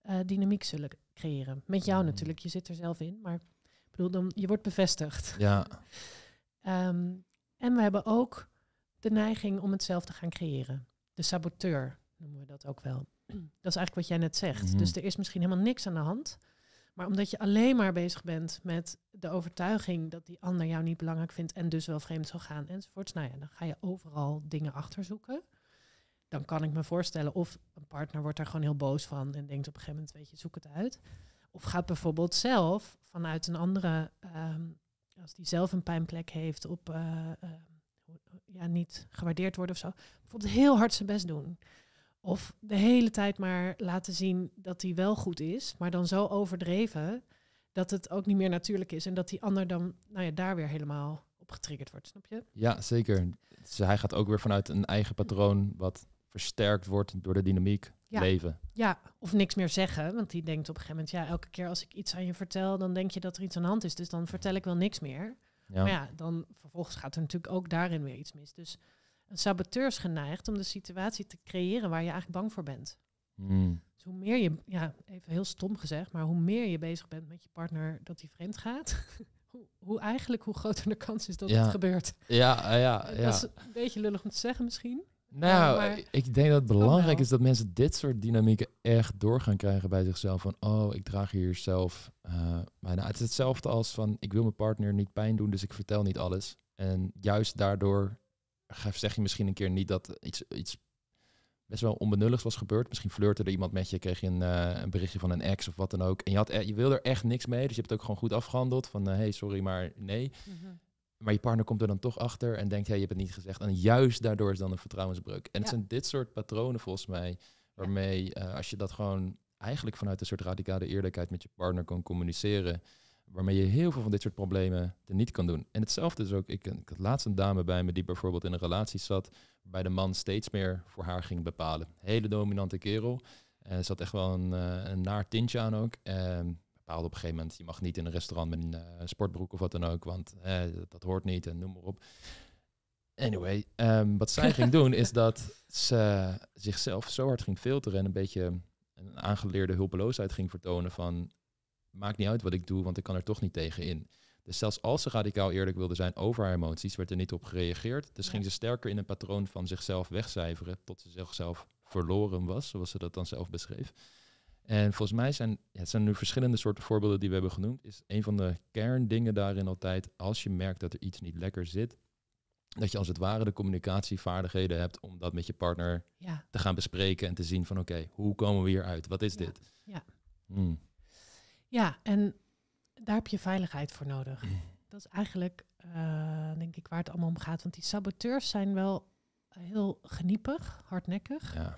eh, dynamiek zullen creëren. Met jou mm. natuurlijk, je zit er zelf in, maar ik bedoel, dan, je wordt bevestigd. Ja. [LAUGHS] Ehm, en we hebben ook de neiging om het zelf te gaan creëren. De saboteur noemen we dat ook wel. [CLEARS THROAT] Dat is eigenlijk wat jij net zegt. Mhm. Dus er is misschien helemaal niks aan de hand. Maar omdat je alleen maar bezig bent met de overtuiging dat die ander jou niet belangrijk vindt en dus wel vreemd zal gaan enzovoorts, nou ja, dan ga je overal dingen achterzoeken. Dan kan ik me voorstellen, of een partner wordt daar gewoon heel boos van en denkt op een gegeven moment, weet je, zoek het uit. Of gaat bijvoorbeeld zelf vanuit een andere ehm, als die zelf een pijnplek heeft op eh, eh, ja, niet gewaardeerd worden of zo, bijvoorbeeld heel hard zijn best doen. Of de hele tijd maar laten zien dat hij wel goed is, maar dan zo overdreven dat het ook niet meer natuurlijk is en dat die ander dan nou ja, daar weer helemaal op getriggerd wordt, snap je? Ja, zeker. Dus hij gaat ook weer vanuit een eigen patroon wat versterkt wordt door de dynamiek ja. leven. Ja, of niks meer zeggen. Want die denkt op een gegeven moment, ja, elke keer als ik iets aan je vertel, dan denk je dat er iets aan de hand is. Dus dan vertel ik wel niks meer. Ja. Maar ja, dan vervolgens gaat er natuurlijk ook daarin weer iets mis. Dus een saboteur is geneigd om de situatie te creëren waar je eigenlijk bang voor bent. Hmm. Dus hoe meer je, ja, even heel stom gezegd, maar hoe meer je bezig bent met je partner dat hij vreemd gaat, [LAUGHS] hoe, eigenlijk hoe groter de kans is dat het gebeurt. Ja, ja, ah ja. Dat is een beetje lullig om te zeggen misschien. Nou, ik denk dat het belangrijk is dat mensen dit soort dynamieken echt door gaan krijgen bij zichzelf. Van, oh, ik draag hier zelf. Uh, maar nou, het is hetzelfde als van, ik wil mijn partner niet pijn doen, dus ik vertel niet alles. En juist daardoor zeg je misschien een keer niet dat iets, iets best wel onbenulligs was gebeurd. Misschien flirte er iemand met je, kreeg je eh, een, berichtje van een ex of wat dan ook. En je, had, e- je wilde er echt niks mee, dus je hebt het ook gewoon goed afgehandeld. Van, eh, hey, sorry, maar nee. Mm maar je partner komt er dan toch achter en denkt, hé, je hebt het niet gezegd. En juist daardoor is dan een vertrouwensbreuk. En het zijn dit soort patronen volgens mij, waarmee eh, als je dat gewoon eigenlijk vanuit een soort radicale eerlijkheid met je partner kan communiceren, waarmee je heel veel van dit soort problemen er niet kan doen. En hetzelfde is ook, ik, ik had laatst een dame bij me die bijvoorbeeld in een relatie zat, waarbij de man steeds meer voor haar ging bepalen. Hele dominante kerel. Uh, eh, zat echt wel een, uh, een naar tintje aan ook. Ehm, bepaalde op een gegeven moment, je mag niet in een restaurant met een eh, sportbroek of wat dan ook, want eh, dat, hoort niet en noem maar op. Anyway, ehm, wat zij ging doen is [LAUGHS] dat ze zichzelf zo hard ging filteren en een beetje een aangeleerde hulpeloosheid ging vertonen van maakt niet uit wat ik doe, want ik kan er toch niet tegen in. Dus zelfs als ze radicaal eerlijk wilde zijn over haar emoties, werd er niet op gereageerd. Dus ging ze sterker in een patroon van zichzelf wegcijferen tot ze zichzelf verloren was, zoals ze dat dan zelf beschreef. En volgens mij zijn het zijn nu verschillende soorten voorbeelden die we hebben genoemd. Is een van de kerndingen daarin altijd, als je merkt dat er iets niet lekker zit, dat je als het ware de communicatievaardigheden hebt om dat met je partner te gaan bespreken en te zien van oké, hoe komen we hier uit? Wat is dit? Ja. Hmm. ja, en daar heb je veiligheid voor nodig. Hmm. Dat is eigenlijk, eh, denk ik, waar het allemaal om gaat. Want die saboteurs zijn wel heel geniepig, hardnekkig. Ja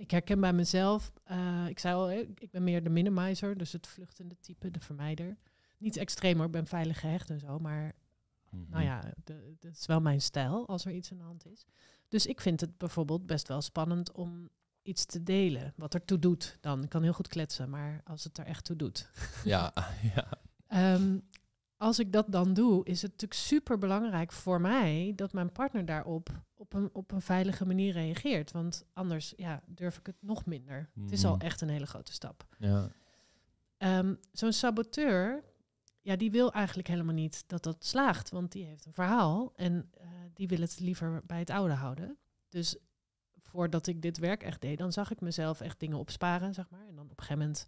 ik herken bij mezelf, eh, ik zei al, ik ben meer de minimizer, dus het vluchtende type, de vermijder. Niet extreem ik ben veilig gehecht en zo, maar mhm. nou ja, dat is wel mijn stijl als er iets aan de hand is. Dus ik vind het bijvoorbeeld best wel spannend om iets te delen, wat er toe doet dan. Ik kan heel goed kletsen, maar als het er echt toe doet. Ja, [LAUGHS] ja. Ehm, als ik dat dan doe, is het natuurlijk super belangrijk voor mij dat mijn partner daarop op een, op een veilige manier reageert. Want anders ja, durf ik het nog minder. Het is al mhm. echt een hele grote stap. Ja. Ehm, zo'n saboteur, ja, die wil eigenlijk helemaal niet dat dat slaagt. Want die heeft een verhaal en eh, die wil het liever bij het oude houden. Dus voordat ik dit werk echt deed, dan zag ik mezelf echt dingen opsparen, zeg maar. En dan op een gegeven moment,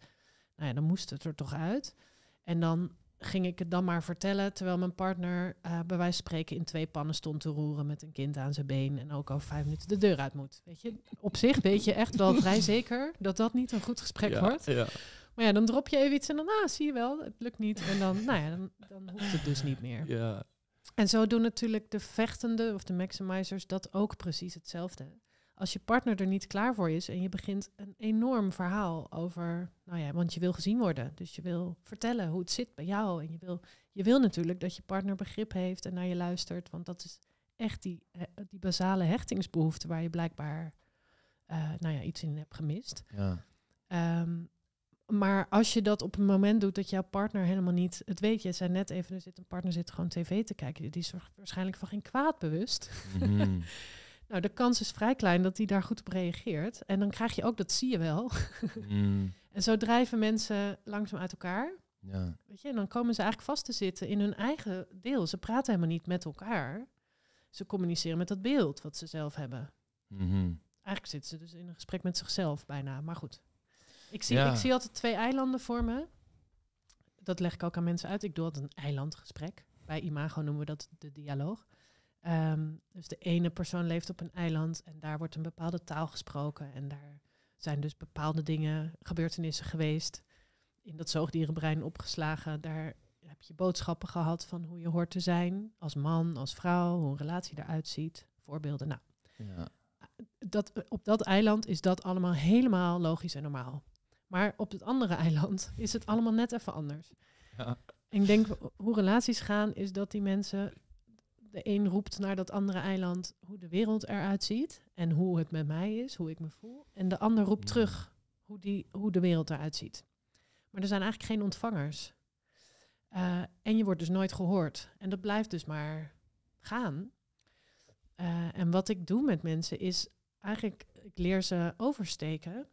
nou ja, dan moest het er toch uit. En dan ging ik het dan maar vertellen. Terwijl mijn partner eh, bij wijze van spreken in twee pannen stond te roeren met een kind aan zijn been. En ook over vijf minuten de deur uit moet. Weet je, op zich weet je echt wel vrij zeker dat dat niet een goed gesprek wordt. Ja. Maar ja, dan drop je even iets en dan, ah, zie je wel, het lukt niet. En dan, nou ja, dan, dan hoeft het dus niet meer. Ja. En zo doen natuurlijk de vechtende of de maximizers dat ook precies hetzelfde als je partner er niet klaar voor is en je begint een enorm verhaal over, nou ja, want je wil gezien worden. Dus je wil vertellen hoe het zit bij jou. En je wil, je wil natuurlijk dat je partner begrip heeft en naar je luistert, want dat is echt die, eh, die basale hechtingsbehoefte waar je blijkbaar eh, nou ja, iets in hebt gemist. Ja. Ehm, maar als je dat op een moment doet dat jouw partner helemaal niet het weet, je zijn net even, er zit een partner zit gewoon tv te kijken, die is waarschijnlijk van geen kwaad bewust. Mm [LAUGHS] Nou, de kans is vrij klein dat hij daar goed op reageert. En dan krijg je ook, dat zie je wel. [LAUGHS] Mm. en zo drijven mensen langzaam uit elkaar. Ja. Weet je, en dan komen ze eigenlijk vast te zitten in hun eigen deel. Ze praten helemaal niet met elkaar. Ze communiceren met dat beeld wat ze zelf hebben. Mhm. Eigenlijk zitten ze dus in een gesprek met zichzelf bijna. Maar goed, ik zie, ik zie altijd twee eilanden voor me. Dat leg ik ook aan mensen uit. Ik doe altijd een eilandgesprek. Bij Imago noemen we dat de dialoog. Ehm, dus de ene persoon leeft op een eiland en daar wordt een bepaalde taal gesproken. En daar zijn dus bepaalde dingen, gebeurtenissen geweest, in dat zoogdierenbrein opgeslagen. Daar heb je boodschappen gehad van hoe je hoort te zijn als man, als vrouw, hoe een relatie eruit ziet. Voorbeelden, nou. Ja. Dat, op dat eiland is dat allemaal helemaal logisch en normaal. Maar op het andere eiland is het allemaal net even anders. Ja. Ik denk, hoe relaties gaan, is dat die mensen de een roept naar dat andere eiland hoe de wereld eruit ziet en hoe het met mij is, hoe ik me voel. En de ander roept mm. terug hoe, die, hoe de wereld eruit ziet. Maar er zijn eigenlijk geen ontvangers. Eh, en je wordt dus nooit gehoord. En dat blijft dus maar gaan. Eh, en wat ik doe met mensen is eigenlijk, ik leer ze oversteken.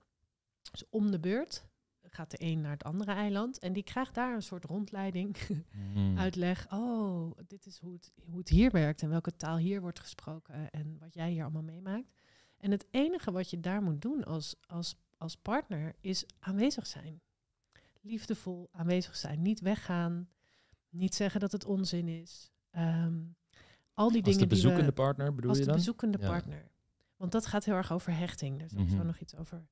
Dus om de beurt gaat de een naar het andere eiland. En die krijgt daar een soort rondleiding, hmm. [LAUGHS] uitleg. Oh, dit is hoe het, hoe het hier werkt en welke taal hier wordt gesproken en wat jij hier allemaal meemaakt. En het enige wat je daar moet doen als, als, als partner is aanwezig zijn. Liefdevol aanwezig zijn. Niet weggaan. Niet zeggen dat het onzin is. Ehm, al die dingen. Als de bezoekende partner bedoel je dan? Als de bezoekende partner. Want dat gaat heel erg over hechting. Daar is mhm. nog iets over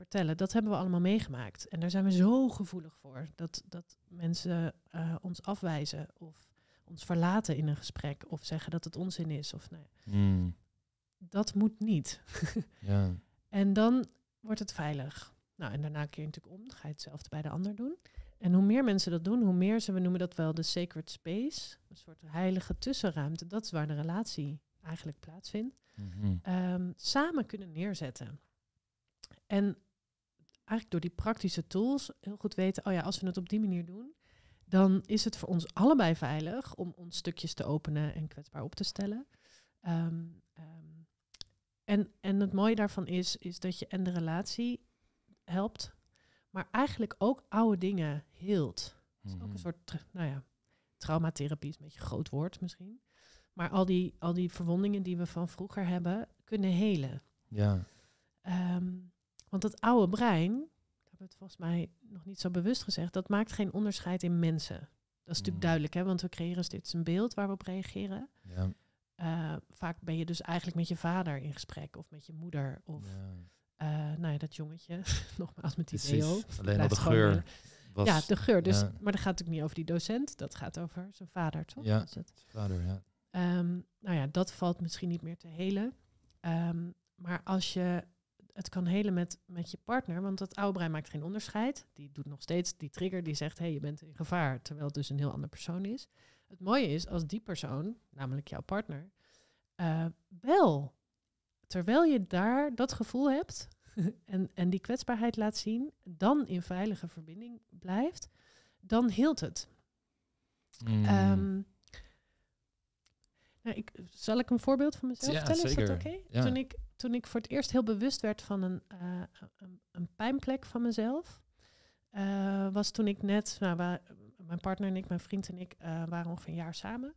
vertellen. Dat hebben we allemaal meegemaakt. En daar zijn we zo gevoelig voor. Dat, dat mensen eh, ons afwijzen of ons verlaten in een gesprek. Of zeggen dat het onzin is. Of, nou ja. Hmm. Dat moet niet. [LAUGHS] ja. En dan wordt het veilig. Nou, en daarna keer je natuurlijk om. Dan ga je hetzelfde bij de ander doen. En hoe meer mensen dat doen, hoe meer ze, we noemen dat wel de sacred space, een soort heilige tussenruimte, dat is waar de relatie eigenlijk plaatsvindt, mhm. ehm, samen kunnen neerzetten. En eigenlijk door die praktische tools heel goed weten, oh ja, als we het op die manier doen, dan is het voor ons allebei veilig om ons stukjes te openen en kwetsbaar op te stellen. Ehm, ehm, en, en het mooie daarvan is, is dat je en de relatie helpt, maar eigenlijk ook oude dingen heelt. Het is ook een mhm. soort, nou ja, traumatherapie is een beetje groot woord misschien. Maar al die, al die verwondingen die we van vroeger hebben, kunnen helen. Ja. Ehm, want dat oude brein, ik heb het volgens mij nog niet zo bewust gezegd, dat maakt geen onderscheid in mensen. Dat is natuurlijk mm. duidelijk, hè? want we creëren steeds een beeld waar we op reageren. Ja. Eh, vaak ben je dus eigenlijk met je vader in gesprek of met je moeder of eh, nou ja, dat jongetje, [LAUGHS] nogmaals met die CEO. Alleen al de geur. ja, de geur. Dus, Maar dat gaat natuurlijk niet over die docent, dat gaat over zijn vader, toch? Ja, dus zijn vader, ja. Ehm, nou ja, dat valt misschien niet meer te helen. Ehm, maar als je het kan helen met, met je partner, want dat oude brein maakt geen onderscheid. Die doet nog steeds die trigger die zegt, hé, hey, je bent in gevaar, terwijl het dus een heel ander persoon is. Het mooie is, als die persoon, namelijk jouw partner, eh, wel, terwijl je daar dat gevoel hebt [LAUGHS] en, en die kwetsbaarheid laat zien, dan in veilige verbinding blijft, dan hield het. Mm. Ehm, nou, ik, zal ik een voorbeeld van mezelf ja, vertellen? Is dat oké? Ja. Toen ik toen ik voor het eerst heel bewust werd van een, eh, een, pijnplek van mezelf, eh, was toen ik net, nou, mijn partner en ik, mijn vriend en ik eh, waren ongeveer een jaar samen.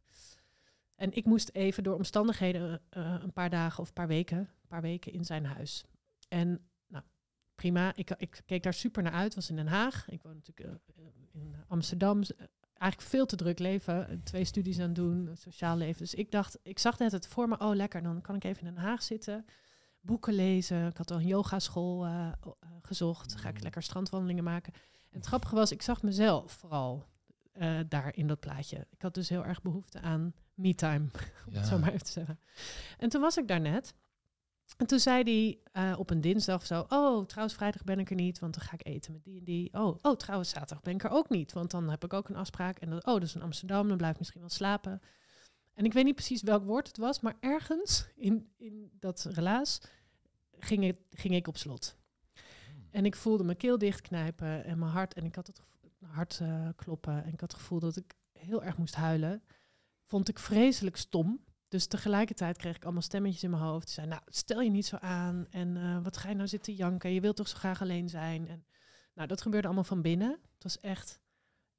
En ik moest even door omstandigheden een paar dagen of een paar weken, een paar weken in zijn huis. En nou, prima, ik, ik keek daar super naar uit, was in Den Haag. Ik woon natuurlijk in Amsterdam, eigenlijk veel te druk leven. Twee studies aan doen, sociaal leven. Dus ik dacht, ik zag net het voor me. Oh, lekker, dan kan ik even in Den Haag zitten boeken lezen. Ik had al een yogaschool uh, gezocht. Ga ik mm. lekker strandwandelingen maken. En het grappige was, ik zag mezelf vooral eh, daar in dat plaatje. Ik had dus heel erg behoefte aan me-time, [LAUGHS] om zo maar even te zeggen. En toen was ik daar net. En toen zei hij op een dinsdag zo: Oh, trouwens, vrijdag ben ik er niet, want dan ga ik eten met die en die. Oh, oh trouwens, zaterdag ben ik er ook niet, want dan heb ik ook een afspraak. En dan, oh, dus in Amsterdam, dan blijf ik misschien wel slapen. En ik weet niet precies welk woord het was, maar ergens in, in dat relaas ging, het, ging ik op slot. Hmm. En ik voelde mijn keel dichtknijpen en mijn hart. En ik had het hart eh, kloppen. En ik had het gevoel dat ik heel erg moest huilen. Vond ik vreselijk stom. Dus tegelijkertijd kreeg ik allemaal stemmetjes in mijn hoofd. Die zeiden, nou, stel je niet zo aan. En eh, wat ga je nou zitten janken? Je wilt toch zo graag alleen zijn? En, nou, dat gebeurde allemaal van binnen. Het was echt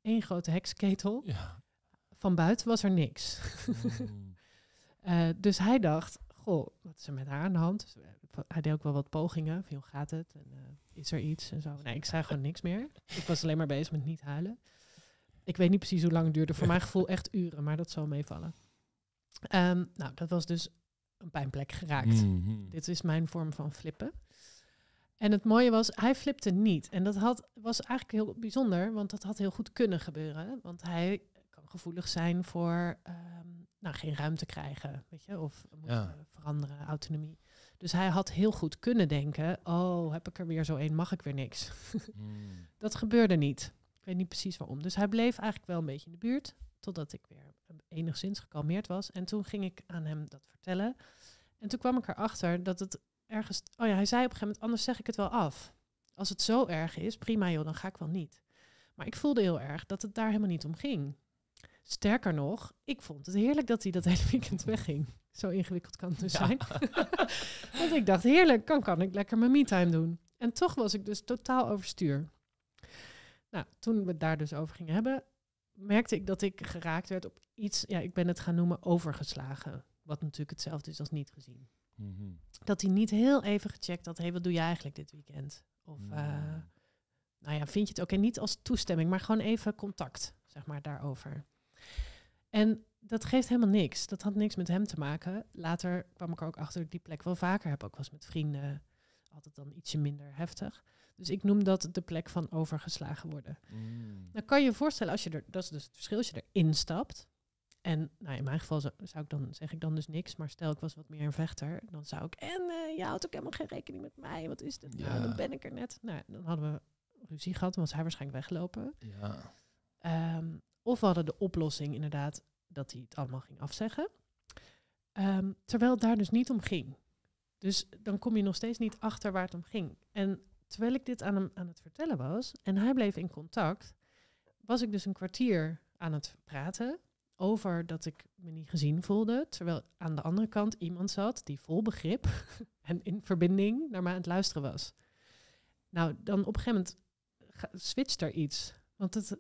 één grote heksketel. Ja, van buiten was er niks. Hmm. [LAUGHS] Eh, dus hij dacht, goh, wat is er met haar aan de hand? Dus, eh, hij deed ook wel wat pogingen, van gaat het? En, eh, is er iets en zo? Nee, ik zei gewoon niks meer. Ik was alleen maar bezig met niet huilen. Ik weet niet precies hoe lang het duurde. Voor mijn gevoel echt uren, maar dat zal meevallen. Ehm, nou, dat was dus een pijnplek geraakt. Mhm. Dit is mijn vorm van flippen. En het mooie was, hij flipte niet. En dat had, was eigenlijk heel bijzonder, want dat had heel goed kunnen gebeuren. Want hij gevoelig zijn voor ehm, nou, geen ruimte krijgen, weet je, of eh, veranderen, autonomie. Dus hij had heel goed kunnen denken, oh, heb ik er weer zo één, mag ik weer niks. [LAUGHS] Hmm. Dat gebeurde niet. Ik weet niet precies waarom. Dus hij bleef eigenlijk wel een beetje in de buurt, totdat ik weer eh, enigszins gekalmeerd was. En toen ging ik aan hem dat vertellen. En toen kwam ik erachter dat het ergens... Oh ja, hij zei op een gegeven moment, anders zeg ik het wel af. Als het zo erg is, prima joh, dan ga ik wel niet. Maar ik voelde heel erg dat het daar helemaal niet om ging. Sterker nog, ik vond het heerlijk dat hij dat [LAUGHS] hele weekend wegging. Zo ingewikkeld kan het dus zijn. [LAUGHS] Want ik dacht, heerlijk, kan, kan ik lekker mijn me-time doen. En toch was ik dus totaal overstuur. Nou, toen we het daar dus over gingen hebben, merkte ik dat ik geraakt werd op iets, ja, ik ben het gaan noemen overgeslagen. Wat natuurlijk hetzelfde is als niet gezien. Mhm. Dat hij niet heel even gecheckt had, hé, hey, wat doe je eigenlijk dit weekend? Of, eh, nou ja, vind je het ook? niet als toestemming, maar gewoon even contact, zeg maar, daarover. En dat geeft helemaal niks. Dat had niks met hem te maken. Later kwam ik er ook achter dat ik die plek wel vaker heb. Ook was met vrienden. Altijd dan ietsje minder heftig. Dus ik noem dat de plek van overgeslagen worden. Mm. Dan kan je je voorstellen, als je er, dat is dus het verschil, als je erin stapt. En nou, in mijn geval zou, zou, ik dan, zeg ik dan dus niks. Maar stel ik was wat meer een vechter, dan zou ik. En uh, je houdt ook helemaal geen rekening met mij. Wat is dit? Nou, dan ben ik er net. Nou, dan hadden we ruzie gehad, dan was hij waarschijnlijk weggelopen. Ja. Ehm, of hadden de oplossing inderdaad dat hij het allemaal ging afzeggen. Ehm, terwijl het daar dus niet om ging. Dus dan kom je nog steeds niet achter waar het om ging. En terwijl ik dit aan hem aan het vertellen was en hij bleef in contact, was ik dus een kwartier aan het praten over dat ik me niet gezien voelde. Terwijl aan de andere kant iemand zat die vol begrip [LAUGHS] en in verbinding naar mij aan het luisteren was. Nou, dan op een gegeven moment switcht er iets. Want het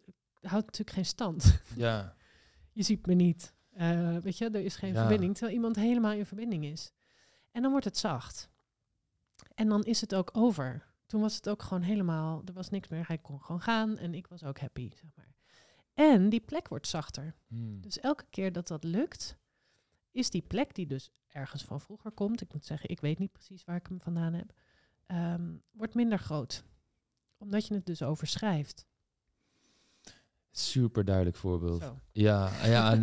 houdt natuurlijk geen stand. [LAUGHS] Ja. je ziet me niet. Eh, weet je, er is geen verbinding. Terwijl iemand helemaal in verbinding is. En dan wordt het zacht. En dan is het ook over. Toen was het ook gewoon helemaal, er was niks meer. Hij kon gewoon gaan en ik was ook happy, zeg maar. En die plek wordt zachter. Hmm. Dus elke keer dat dat lukt, is die plek die dus ergens van vroeger komt, ik moet zeggen, ik weet niet precies waar ik hem vandaan heb, ehm, wordt minder groot. Omdat je het dus overschrijft. Super duidelijk voorbeeld. Ja, [LAUGHS] ja,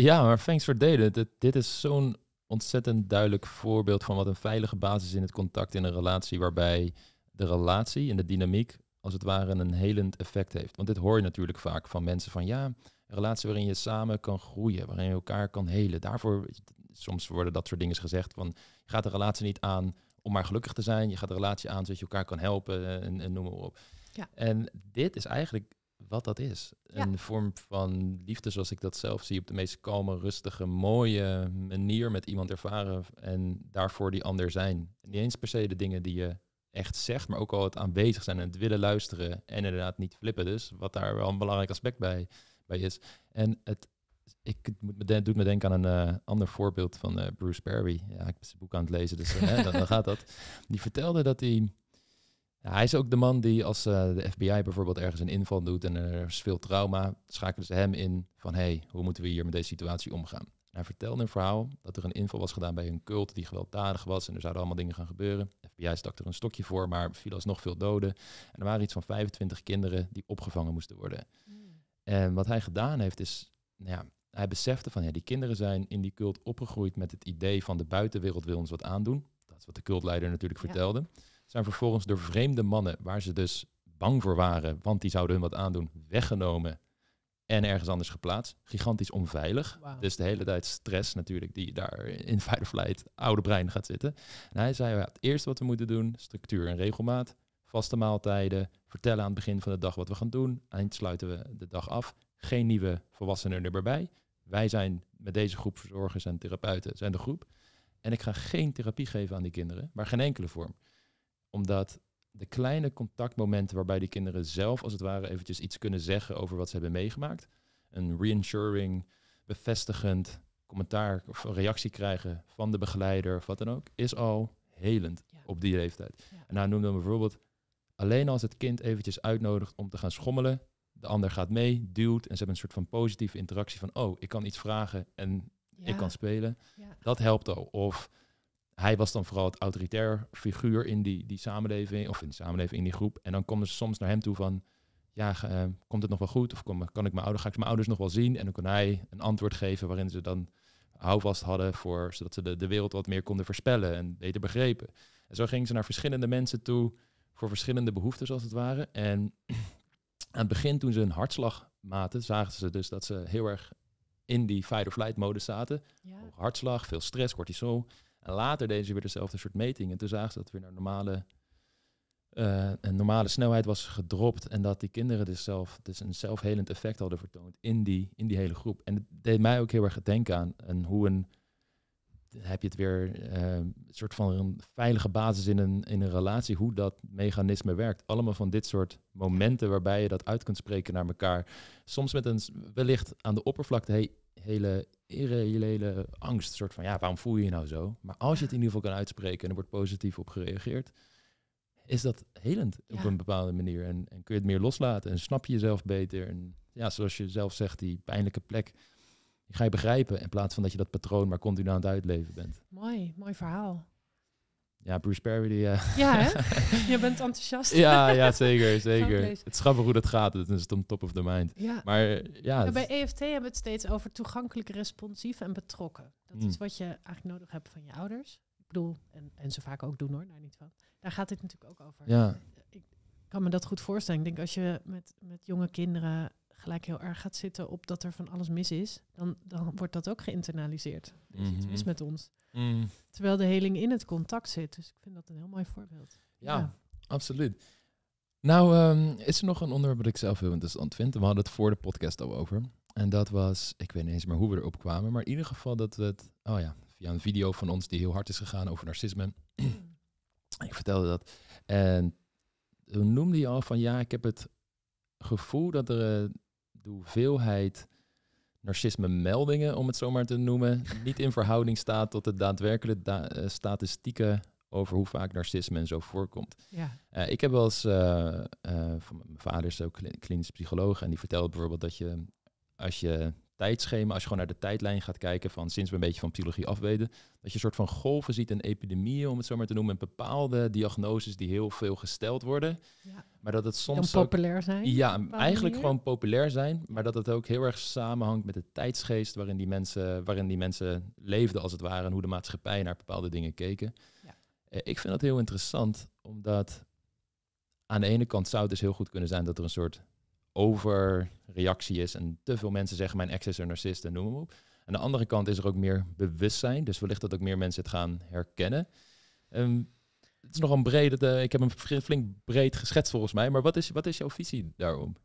ja, maar thanks voor delen. Dit, is zo'n ontzettend duidelijk voorbeeld van wat een veilige basis in het contact in een relatie, waarbij de relatie en de dynamiek als het ware een helend effect heeft. Want dit hoor je natuurlijk vaak van mensen van ja, een relatie waarin je samen kan groeien, waarin je elkaar kan helen. Daarvoor, soms worden dat soort dingen gezegd van je gaat de relatie niet aan om maar gelukkig te zijn. Je gaat de relatie aan zodat je elkaar kan helpen en, en noem maar op. Ja. En dit is eigenlijk wat dat is. Een vorm van liefde zoals ik dat zelf zie, op de meest kalme, rustige, mooie manier met iemand ervaren en daarvoor die ander zijn. Niet eens per se de dingen die je echt zegt, maar ook al het aanwezig zijn en het willen luisteren en inderdaad niet flippen. Dus wat daar wel een belangrijk aspect bij, bij is. En het, ik moet doet me denken aan een eh, ander voorbeeld van eh, Bruce Perry. Ja, ik heb zijn boek aan het lezen, dus uh, dan, gaat dat. Die vertelde dat hij hij is ook de man die als eh, de FBI bijvoorbeeld ergens een inval doet en er is veel trauma, schakelen ze hem in van hey, hoe moeten we hier met deze situatie omgaan? Hij vertelde een verhaal dat er een inval was gedaan bij een cult die gewelddadig was en er zouden allemaal dingen gaan gebeuren. De FBI stak er een stokje voor, maar viel nog veel doden. En er waren iets van 25 kinderen die opgevangen moesten worden. Hmm. En wat hij gedaan heeft is, nou ja, hij besefte van ja, die kinderen zijn in die cult opgegroeid met het idee van de buitenwereld wil ons wat aandoen. Dat is wat de cultleider natuurlijk vertelde zijn vervolgens door vreemde mannen, waar ze dus bang voor waren, want die zouden hun wat aandoen, weggenomen en ergens anders geplaatst. Gigantisch onveilig. Dus de hele tijd stress natuurlijk, die daar in fight or flight oude brein gaat zitten. hij zei, ja, het eerste wat we moeten doen, structuur en regelmaat, vaste maaltijden, vertellen aan het begin van de dag wat we gaan doen, eind sluiten we de dag af, geen nieuwe volwassenen erbij. Wij zijn met deze groep verzorgers en therapeuten zijn de groep. En ik ga geen therapie geven aan die kinderen, maar geen enkele vorm omdat de kleine contactmomenten waarbij die kinderen zelf als het ware eventjes iets kunnen zeggen over wat ze hebben meegemaakt. Een reinsuring, bevestigend commentaar of reactie krijgen van de begeleider of wat dan ook, is al helend op die leeftijd. En hij noemde we bijvoorbeeld alleen als het kind eventjes uitnodigt om te gaan schommelen, de ander gaat mee, duwt en ze hebben een soort van positieve interactie van, oh, ik kan iets vragen en ik kan spelen. Dat helpt al. Of hij was dan vooral het autoritair figuur in die, die samenleving, of in de samenleving, in die groep. En dan komen ze soms naar hem toe van, ja, eh, komt het nog wel goed? Of kan ik mijn ouders, ga ik mijn ouders nog wel zien? En dan kon hij een antwoord geven waarin ze dan houvast hadden voor, zodat ze de, de wereld wat meer konden voorspellen en beter begrepen. En zo gingen ze naar verschillende mensen toe voor verschillende behoeftes als het ware. En [CLEARS THROAT] aan het begin, toen ze hun hartslag maten, zagen ze dus dat ze heel erg in die fight-or-flight-modus zaten. hartslag, veel stress, cortisol. En later deden ze weer dezelfde soort metingen. Toen zagen ze dat weer naar normale, uh, een normale snelheid was gedropt. En dat die kinderen dus, zelf, dus een zelfhelend effect hadden vertoond in die, in die hele groep. En het deed mij ook heel erg denken aan en hoe een heb je het weer eh, een soort van een veilige basis in een, in een relatie, hoe dat mechanisme werkt. Allemaal van dit soort momenten waarbij je dat uit kunt spreken naar elkaar. Soms met een wellicht aan de oppervlakte, hey, hele irreële angst. soort van, ja, waarom voel je je nou zo? Maar als je het in ieder geval kan uitspreken en er wordt positief op gereageerd, is dat helend op een bepaalde manier. En, en, kun je het meer loslaten en snap je jezelf beter. En ja, zoals je zelf zegt, die pijnlijke plek, ga je begrijpen in plaats van dat je dat patroon maar continu aan het uitleven bent. Mooi, mooi verhaal. Ja, Bruce Perry. Die, eh, Ja, hè? [LAUGHS] je bent enthousiast. ja, ja, zeker. [LAUGHS] zeker. Het is grappig hoe dat gaat. Het is om top of the mind. Ja. Maar, eh, ja, bij EFT hebben we het steeds over toegankelijk, responsief en betrokken. Dat is hmm. wat je eigenlijk nodig hebt van je ouders. Ik bedoel, en, en ze vaak ook doen hoor, daar niet van. Daar gaat dit natuurlijk ook over. Ja. Ik kan me dat goed voorstellen. Ik denk als je met, met jonge kinderen gelijk heel erg gaat zitten op dat er van alles mis is, dan, dan wordt dat ook geïnternaliseerd. Er is dus iets mhm. mis met ons. Mhm. Terwijl de heling in het contact zit. Dus ik vind dat een heel mooi voorbeeld. Ja, absoluut. Nou, ehm, is er nog een onderwerp dat ik zelf heel interessant vind? We hadden het voor de podcast al over. En dat was, ik weet niet eens meer hoe we erop kwamen, maar in ieder geval dat we het, oh ja, via een video van ons die heel hard is gegaan over narcisme. [CLEARS THROAT] ik vertelde dat. En toen noemde je al van ja, ik heb het gevoel dat er eh, de hoeveelheid narcisme-meldingen, om het zo maar te noemen, niet in verhouding staat tot de daadwerkelijke eh, statistieken over hoe vaak narcisme en zo voorkomt. Ja. Eh, ik heb wel eens, eh, mijn vader is ook klinisch psycholoog, en die vertelt bijvoorbeeld dat je als je tijdschema, als je gewoon naar de tijdlijn gaat kijken van sinds we een beetje van psychologie afweten, dat je een soort van golven ziet en epidemieën, om het zo maar te noemen, en bepaalde diagnoses die heel veel gesteld worden. Ja. Maar dat het soms. populair zijn? Ja, eigenlijk gewoon populair zijn, maar dat het ook heel erg samenhangt met de tijdsgeest waarin die mensen, waarin die mensen leefden, als het ware, en hoe de maatschappij naar bepaalde dingen keken. Ja. Eh, ik vind dat heel interessant, omdat aan de ene kant zou het dus heel goed kunnen zijn dat er een soort overreactie is en te veel mensen zeggen mijn ex is een narcist en noem maar op. Aan de andere kant is er ook meer bewustzijn, dus wellicht dat ook meer mensen het gaan herkennen. Um, het is nog een brede, ik heb hem flink breed geschetst volgens mij, maar wat is, wat is jouw visie daarom?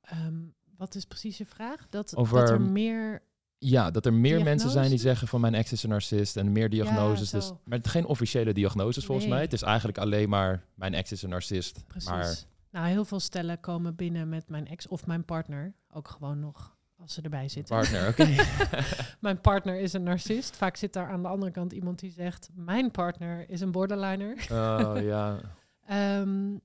Ehm, wat is precies je vraag? Dat, Over, dat er meer ja, dat er meer mensen zijn die zeggen van mijn ex is een narcist en meer diagnoses. dus, maar het geen officiële diagnoses volgens mij. Het is eigenlijk alleen maar mijn ex is een narcist. Precies. Maar nou, heel veel stellen komen binnen met mijn ex of mijn partner. Ook gewoon nog als ze erbij zitten. Partner, oké. [LAUGHS] mijn partner is een narcist. Vaak zit daar aan de andere kant iemand die zegt: Mijn partner is een borderliner. Oh ja. [LAUGHS] Ehm,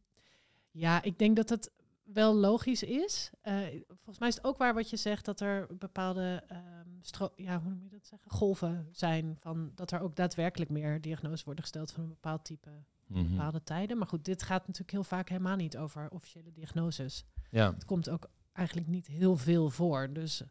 ja, ik denk dat het wel logisch is. Eh, volgens mij is het ook waar wat je zegt dat er bepaalde ehm, ja, hoe noem je dat zeggen? golven zijn. Van dat er ook daadwerkelijk meer diagnoses worden gesteld van een bepaald type Mhm. bepaalde tijden. Maar goed, dit gaat natuurlijk heel vaak helemaal niet over officiële diagnoses. Ja. Het komt ook eigenlijk niet heel veel voor. Dus de,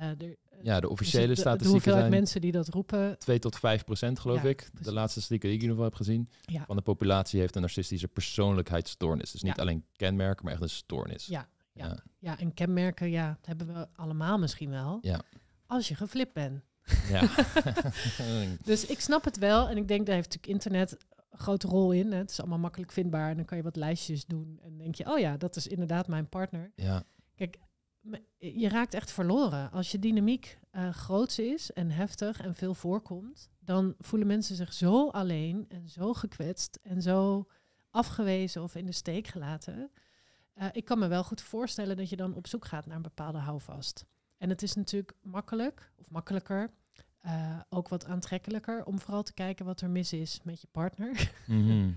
eh, eh, ja, de officiële statistieken de hoeveelheid mensen die dat roepen. 2 tot 5 procent, geloof ik. De laatste statistieken die ik in ieder geval heb gezien. Ja. Van de populatie heeft een narcistische persoonlijkheidsstoornis. Dus niet alleen kenmerken, maar echt een stoornis. Ja, ja. ja. en kenmerken ja, hebben we allemaal misschien wel. Ja. Als je geflipt bent. Ja. [LAUGHS] [LAUGHS] dus ik snap het wel. En ik denk, daar heeft natuurlijk internet grote rol in. Hè. Het is allemaal makkelijk vindbaar. En dan kan je wat lijstjes doen. En denk je, oh ja, dat is inderdaad mijn partner. Ja. Kijk, je raakt echt verloren. Als je dynamiek uh, is en heftig en veel voorkomt, dan voelen mensen zich zo alleen en zo gekwetst en zo afgewezen of in de steek gelaten. Eh, ik kan me wel goed voorstellen dat je dan op zoek gaat naar een bepaalde houvast. En het is natuurlijk makkelijk, of makkelijker, eh, ook wat aantrekkelijker om vooral te kijken wat er mis is met je partner. [LAUGHS] Mhm.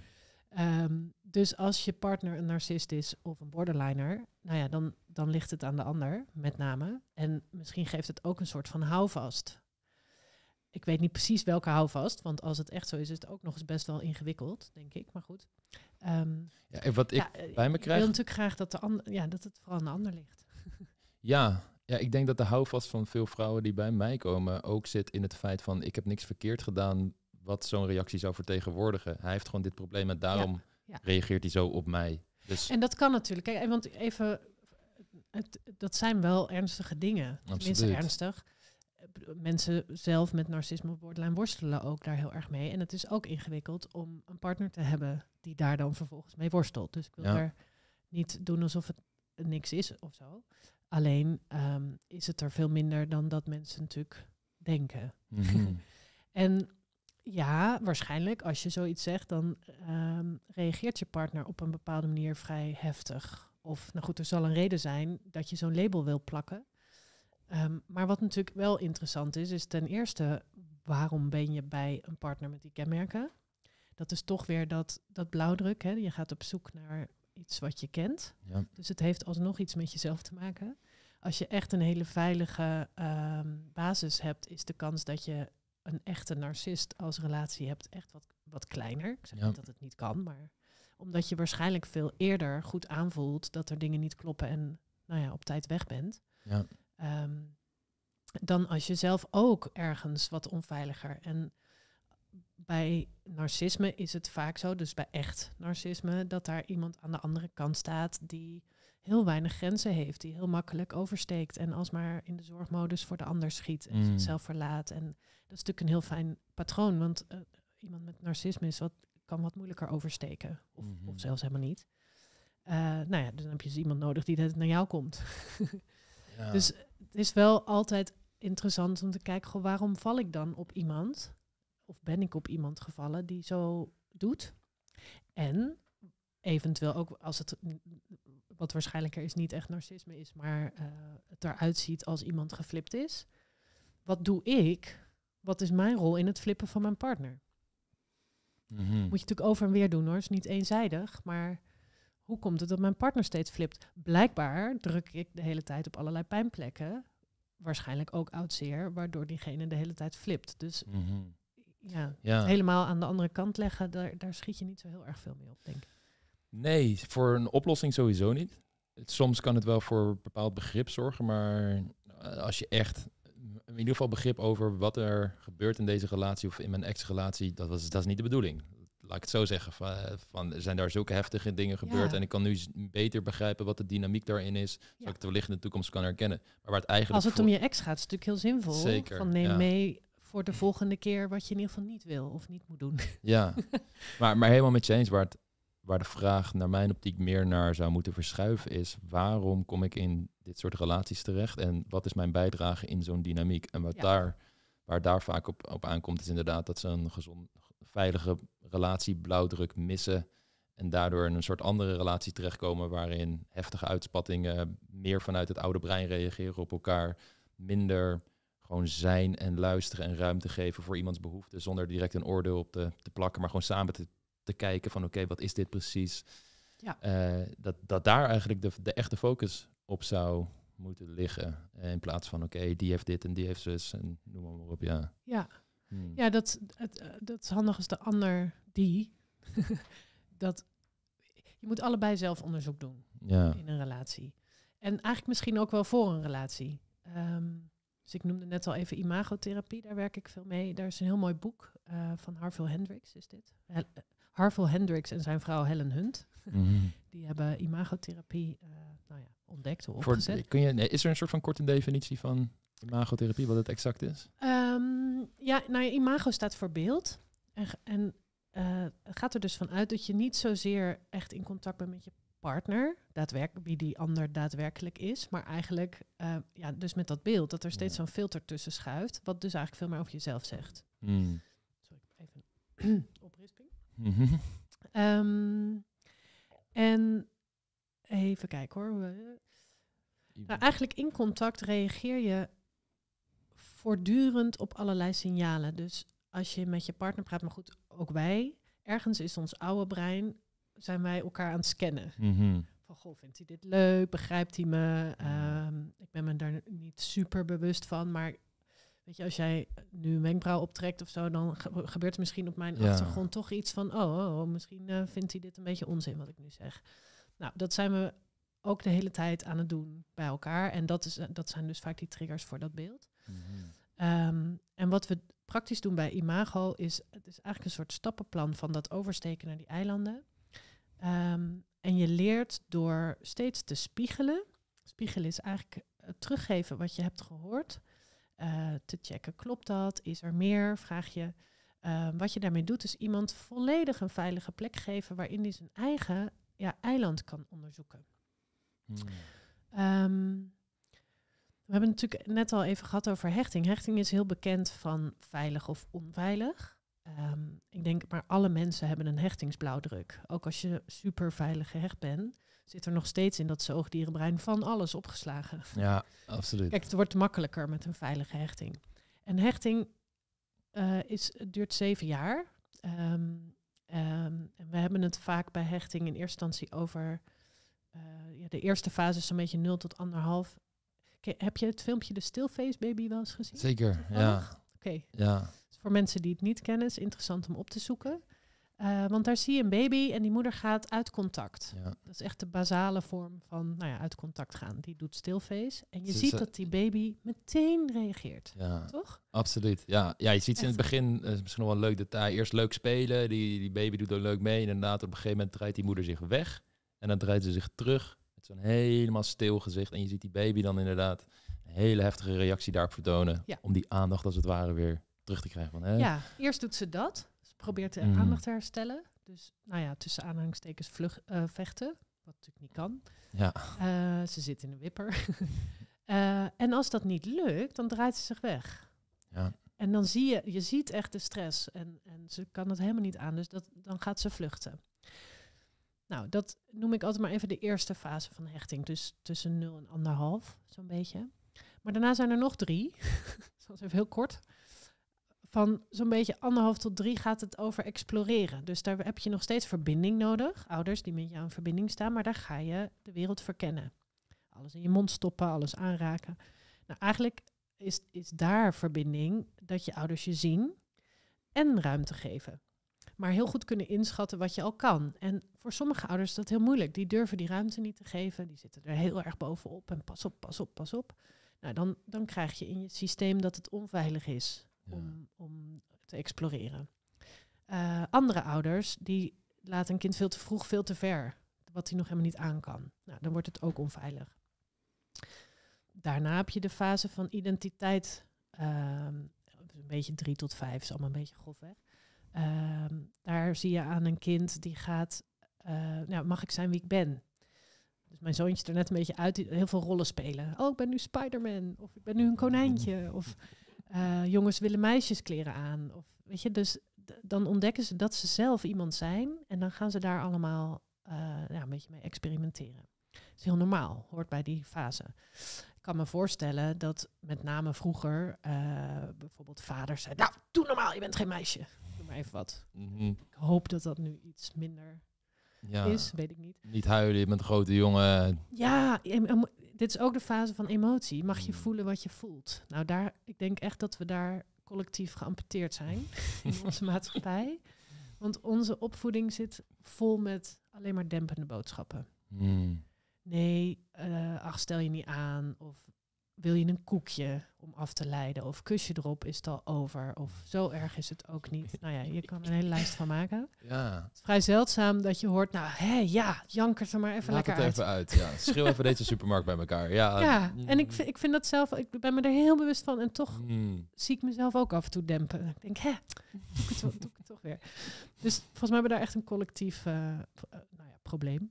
Ehm, dus als je partner een narcist is of een borderliner, nou ja, dan, dan ligt het aan de ander, met name. En misschien geeft het ook een soort van houvast. Ik weet niet precies welke houvast, want als het echt zo is, is het ook nog eens best wel ingewikkeld, denk ik. Maar goed. Ehm, ja, en wat ik bij me krijg. Ik wil natuurlijk graag dat, de ander, ja, dat het vooral aan de ander ligt. Ja, ja, ik denk dat de houvast van veel vrouwen die bij mij komen ook zit in het feit van ik heb niks verkeerd gedaan wat zo'n reactie zou vertegenwoordigen. Hij heeft gewoon dit probleem en daarom reageert hij zo op mij. Dus... En dat kan natuurlijk. Kijk, want even, het, dat zijn wel ernstige dingen. Absoluut. Tenminste ernstig. Mensen zelf met narcisme op borderline worstelen ook daar heel erg mee. En het is ook ingewikkeld om een partner te hebben die daar dan vervolgens mee worstelt. Dus ik wil daar niet doen alsof het niks is of zo. Alleen ehm, is het er veel minder dan dat mensen natuurlijk denken. Mhm. [LAUGHS] en ja, waarschijnlijk als je zoiets zegt, dan ehm, reageert je partner op een bepaalde manier vrij heftig. Of nou goed, er zal een reden zijn dat je zo'n label wil plakken. Ehm, maar wat natuurlijk wel interessant is, is ten eerste waarom ben je bij een partner met die kenmerken? Dat is toch weer dat, dat blauwdruk. Hè? Je gaat op zoek naar iets wat je kent. Ja. Dus het heeft alsnog iets met jezelf te maken. Als je echt een hele veilige ehm, basis hebt, is de kans dat je een echte narcist als relatie hebt echt wat, wat kleiner. Ik zeg niet dat het niet kan, maar omdat je waarschijnlijk veel eerder goed aanvoelt dat er dingen niet kloppen en nou ja, op tijd weg bent. Ja. Ehm, dan als je zelf ook ergens wat onveiliger. En bij narcisme is het vaak zo, dus bij echt narcisme, dat daar iemand aan de andere kant staat die heel weinig grenzen heeft, die heel makkelijk oversteekt en alsmaar in de zorgmodus voor de ander schiet en mm. zichzelf verlaat. En dat is natuurlijk een heel fijn patroon, want eh, iemand met narcisme is wat, kan wat moeilijker oversteken, of, mhm. of zelfs helemaal niet. Eh, nou ja, dan heb je dus iemand nodig die net naar jou komt. [LAUGHS] Dus het is wel altijd interessant om te kijken, goh, waarom val ik dan op iemand? of ben ik op iemand gevallen die zo doet? En eventueel ook als het, wat waarschijnlijker is, niet echt narcisme is, maar eh, het eruit ziet als iemand geflipt is. Wat doe ik? Wat is mijn rol in het flippen van mijn partner? Mhm. Moet je natuurlijk over en weer doen hoor, is niet eenzijdig, maar hoe komt het dat mijn partner steeds flipt? Blijkbaar druk ik de hele tijd op allerlei pijnplekken, waarschijnlijk ook oud zeer, waardoor diegene de hele tijd flipt. Dus mhm ja, helemaal aan de andere kant leggen, daar, daar schiet je niet zo heel erg veel mee op, denk ik. Nee, voor een oplossing sowieso niet. Soms kan het wel voor een bepaald begrip zorgen, maar eh, als je echt in ieder geval begrip over wat er gebeurt in deze relatie of in mijn ex-relatie, dat, was, dat is niet de bedoeling. Laat ik het zo zeggen. Van, van er zijn daar zulke heftige dingen gebeurd en ik kan nu beter begrijpen wat de dynamiek daarin is, zodat ik het wellicht in de toekomst kan herkennen. Maar waar het eigenlijk Als het om je ex gaat, is het natuurlijk heel zinvol. Zeker, van neem mee voor de volgende keer wat je in ieder geval niet wil of niet moet doen. [LAUGHS] Ja, [LAUGHS] maar, maar helemaal met je eens. Waar, het, waar de vraag naar mijn optiek meer naar zou moeten verschuiven is... waarom kom ik in dit soort relaties terecht en wat is mijn bijdrage in zo'n dynamiek? En wat daar, waar daar vaak op, op aankomt is inderdaad dat ze een gezond, veilige relatie blauwdruk missen... En daardoor in een soort andere relatie terechtkomen waarin heftige uitspattingen meer vanuit het oude brein reageren op elkaar, minder gewoon zijn en luisteren en ruimte geven voor iemands behoeften. Zonder direct een oordeel op te, plakken, maar gewoon samen te, te kijken van oké, wat is dit precies? Ja. Eh, dat, dat daar eigenlijk de, de echte focus op zou moeten liggen. Eh, in plaats van oké, die heeft dit en die heeft zus en noem maar, maar op. Ja, ja. Hmm. ja dat, het, eh, dat is handig als de ander die. [LAUGHS] dat, je moet allebei zelf onderzoek doen in een relatie. En eigenlijk misschien ook wel voor een relatie. Ehm, dus ik noemde net al even imagotherapie, daar werk ik veel mee. Daar is een heel mooi boek eh, van Harville Hendricks, is dit? Hel eh, Harville Hendricks en zijn vrouw Helen Hunt. Mhm. [LAUGHS] Die hebben imagotherapie uh, nou ja, ontdekt of kun je, is er een soort van korte definitie van imagotherapie, wat het exact is? Ehm, ja, nou ja, imago staat voor beeld. En, en gaat er dus vanuit dat je niet zozeer echt in contact bent met je partner, daadwerkelijk, wie die ander daadwerkelijk is, maar eigenlijk eh, ja, dus met dat beeld dat er steeds zo'n filter tussen schuift, wat dus eigenlijk veel meer over jezelf zegt. Hmm. Sorry, even [CLEARS THROAT] oprisping. Mhm. Ehm, en even kijken hoor. Nou, eigenlijk in contact reageer je voortdurend op allerlei signalen. Dus als je met je partner praat, maar goed, ook wij, ergens is ons oude brein zijn wij elkaar aan het scannen. Mhm. Van goh, vindt hij dit leuk? Begrijpt hij me? Mhm. Ehm, ik ben me daar niet super bewust van, maar Weet je, als jij nu een wenkbrauw optrekt of zo, dan gebeurt er misschien op mijn achtergrond toch iets van, oh, oh, oh misschien eh, vindt hij dit een beetje onzin wat ik nu zeg. Nou, dat zijn we ook de hele tijd aan het doen bij elkaar. En dat, is, eh, dat zijn dus vaak die triggers voor dat beeld. Mhm. Ehm, en wat we praktisch doen bij Imago is, het is eigenlijk een soort stappenplan van dat oversteken naar die eilanden. Ehm, en je leert door steeds te spiegelen. Spiegelen is eigenlijk eh, teruggeven wat je hebt gehoord. Eh, te checken, klopt dat? Is er meer? Vraag je. Ehm, wat je daarmee doet, is iemand volledig een veilige plek geven waarin hij zijn eigen ja, eiland kan onderzoeken. Hmm. Ehm, we hebben het natuurlijk net al even gehad over hechting. Hechting is heel bekend van veilig of onveilig. Ehm, ik denk, maar alle mensen hebben een hechtingsblauwdruk. Ook als je super veilig gehecht bent, zit er nog steeds in dat zoogdierenbrein van alles opgeslagen. Ja, absoluut. Kijk, het wordt makkelijker met een veilige hechting. En hechting eh, is, duurt zeven jaar. Ehm, ehm, we hebben het vaak bij hechting in eerste instantie over eh, ja, de eerste fase is een beetje 0 tot anderhalf. heb je het filmpje De stillface Baby wel eens gezien? Zeker, ja. Oké. Ja voor mensen die het niet kennen, is interessant om op te zoeken. Eh, want daar zie je een baby en die moeder gaat uit contact. Dat is echt de basale vorm van nou ja, uit contact gaan. Die doet stilfeest. En je ziet dat die baby meteen reageert. toch? Absoluut. Ja, ja je ziet in het begin, eh, is misschien wel een leuk detail. Eerst leuk spelen, die, die baby doet er leuk mee. En inderdaad, op een gegeven moment draait die moeder zich weg. En dan draait ze zich terug met zo'n helemaal stil gezicht. En je ziet die baby dan inderdaad een hele heftige reactie daarop vertonen. Om die aandacht als het ware weer terug te krijgen. Van, hè? Ja, eerst doet ze dat. Ze probeert de mm. aandacht te herstellen. Dus nou ja, tussen aanhangstekens vlug, eh, vechten, wat natuurlijk niet kan. Ja. Eh, ze zit in een wipper. [LAUGHS] Eh, en als dat niet lukt, dan draait ze zich weg. Ja. En dan zie je, je ziet echt de stress en, en ze kan het helemaal niet aan, dus dat, dan gaat ze vluchten. Nou, dat noem ik altijd maar even de eerste fase van hechting, dus tussen 0 en anderhalf, zo'n beetje. Maar daarna zijn er nog drie, [LAUGHS] dat even heel kort van zo'n beetje anderhalf tot drie gaat het over exploreren. Dus daar heb je nog steeds verbinding nodig. Ouders die met jou in verbinding staan, maar daar ga je de wereld verkennen. Alles in je mond stoppen, alles aanraken. Nou, eigenlijk is, is daar verbinding dat je ouders je zien en ruimte geven. Maar heel goed kunnen inschatten wat je al kan. En voor sommige ouders is dat heel moeilijk. Die durven die ruimte niet te geven. Die zitten er heel erg bovenop. En pas op, pas op, pas op. Nou, dan, dan krijg je in je systeem dat het onveilig is om, om te exploreren. Eh, andere ouders die laten een kind veel te vroeg, veel te ver, wat hij nog helemaal niet aan kan. Nou, dan wordt het ook onveilig. Daarna heb je de fase van identiteit, ehm, een beetje drie tot vijf, is allemaal een beetje Hè? Um, daar zie je aan een kind die gaat, eh, nou, mag ik zijn wie ik ben? Dus mijn zoontje er net een beetje uit, heel veel rollen spelen. Oh, ik ben nu Spider-Man, of ik ben nu een konijntje, of eh, jongens willen meisjeskleren aan. Of, weet je, dus dan ontdekken ze dat ze zelf iemand zijn. En dan gaan ze daar allemaal eh, een beetje mee experimenteren. is heel normaal, hoort bij die fase. Ik kan me voorstellen dat met name vroeger eh, bijvoorbeeld vaders zei: Nou, doe normaal, je bent geen meisje. Doe maar even wat. Mhm. Ik hoop dat dat nu iets minder ja. is, weet ik niet. Niet huilen, je bent een grote jongen. Ja, dit is ook de fase van emotie. Mag je mm. voelen wat je voelt? Nou, daar, ik denk echt dat we daar collectief geamputeerd zijn in [LAUGHS] onze maatschappij. Want onze opvoeding zit vol met alleen maar dempende boodschappen. Mm. Nee, uh, ach, stel je niet aan. Of wil je een koekje om af te leiden? Of kusje erop is het al over? Of zo erg is het ook niet. Nou ja, je kan er een hele lijst van maken. [LAUGHS] Ja. Het is vrij zeldzaam dat je hoort, nou hé, ja, jankert er maar even Laat lekker het even uit. ja. Schreeuw even deze supermarkt bij elkaar. Ja, ja. Mm. en ik, ik vind dat zelf, ik ben me er heel bewust van. En toch mm. zie ik mezelf ook af en toe dempen. Ik denk, hè, doe ik het, toch weer. Dus volgens mij hebben we daar echt een collectief eh, eh, nou ja, probleem.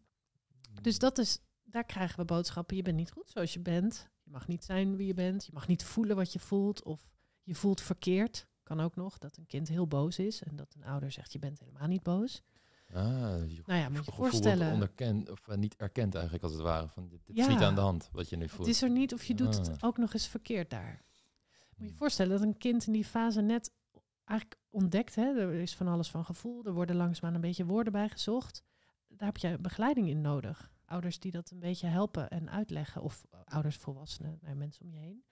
Mm. Dus dat is, daar krijgen we boodschappen. Je bent niet goed zoals je bent. Je mag niet zijn wie je bent. Je mag niet voelen wat je voelt. Of je voelt verkeerd. Kan ook nog dat een kind heel boos is. En dat een ouder zegt, je bent helemaal niet boos. Ah, nou ja, moet je voorstellen. Onderkend, of eh, niet erkend eigenlijk als het ware. Van, dit, dit ja, niet aan de hand wat je nu voelt. Het is er niet of je doet het ah. ook nog eens verkeerd daar. Moet je hmm. voorstellen dat een kind in die fase net eigenlijk ontdekt. Hè, er is van alles van gevoel. Er worden langzaamaan een beetje woorden bij gezocht. Daar heb je begeleiding in nodig ouders die dat een beetje helpen en uitleggen, of eh, ouders, volwassenen, naar mensen om je heen.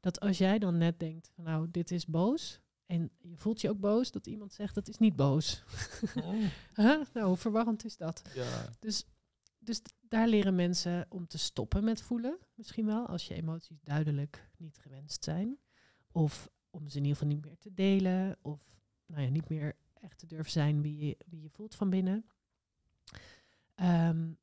Dat als jij dan net denkt, van, nou, dit is boos, en je voelt je ook boos dat iemand zegt, dat is niet boos. Oh. [LAUGHS] Nou, hoe verwarrend is dat? Ja. Dus, dus daar leren mensen om te stoppen met voelen, misschien wel, als je emoties duidelijk niet gewenst zijn. Of om ze in ieder geval niet meer te delen, of nou ja, niet meer echt te durven zijn wie je, wie je voelt van binnen. Um,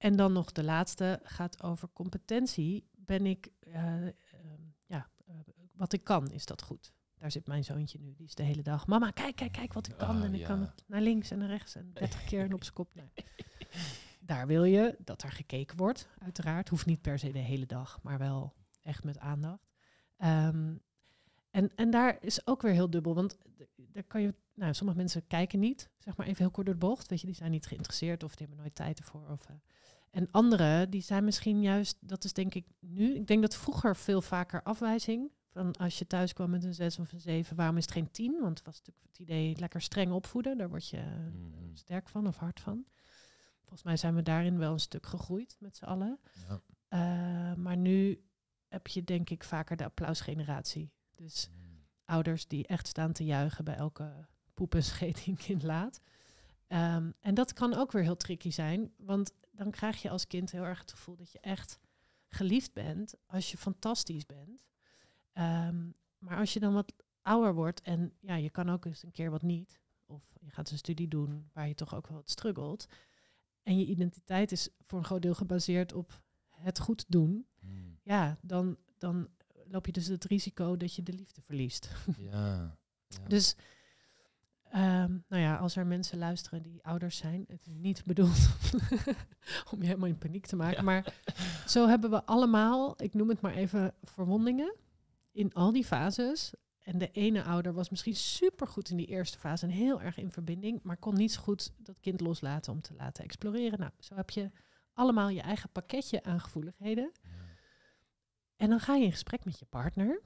en dan nog de laatste gaat over competentie. Ben ik, eh, ehm, ja, eh, wat ik kan, is dat goed? Daar zit mijn zoontje nu, die is de hele dag. Mama, kijk, kijk, kijk wat ik kan. Ah, en ik kan het naar links en naar rechts en 30 keer en op zijn kop. Nou, [LAUGHS] daar wil je dat er gekeken wordt, uiteraard. Hoeft niet per se de hele dag, maar wel echt met aandacht. Um, en, en daar is ook weer heel dubbel, want daar kan je, nou, sommige mensen kijken niet, zeg maar even heel kort door de bocht, weet je, die zijn niet geïnteresseerd of die hebben nooit tijd ervoor. Of, eh. en anderen, die zijn misschien juist, dat is denk ik nu, ik denk dat vroeger veel vaker afwijzing, van als je thuis kwam met een zes of een zeven, waarom is het geen tien? Want het was natuurlijk het idee lekker streng opvoeden, daar word je eh, mm-hmm. sterk van of hard van. Volgens mij zijn we daarin wel een stuk gegroeid met z'n allen. Ja. Eh, maar nu heb je denk ik vaker de applausgeneratie dus ouders die echt staan te juichen bij elke poep en scheet die een kind laat. Ehm, en dat kan ook weer heel tricky zijn, want dan krijg je als kind heel erg het gevoel dat je echt geliefd bent als je fantastisch bent. Ehm, maar als je dan wat ouder wordt en ja, je kan ook eens een keer wat niet, of je gaat een studie doen waar je toch ook wel wat struggelt. En je identiteit is voor een groot deel gebaseerd op het goed doen. Hmm. Ja, dan, dan loop je dus het risico dat je de liefde verliest. [LAUGHS] Ja. Dus, ehm, nou ja, als er mensen luisteren die ouders zijn, het is niet bedoeld [LAUGHS] om je helemaal in paniek te maken, maar zo hebben we allemaal, ik noem het maar even, verwondingen in al die fases. En de ene ouder was misschien supergoed in die eerste fase en heel erg in verbinding, maar kon niet zo goed dat kind loslaten om te laten exploreren. Nou, zo heb je allemaal je eigen pakketje aan gevoeligheden. En dan ga je in gesprek met je partner.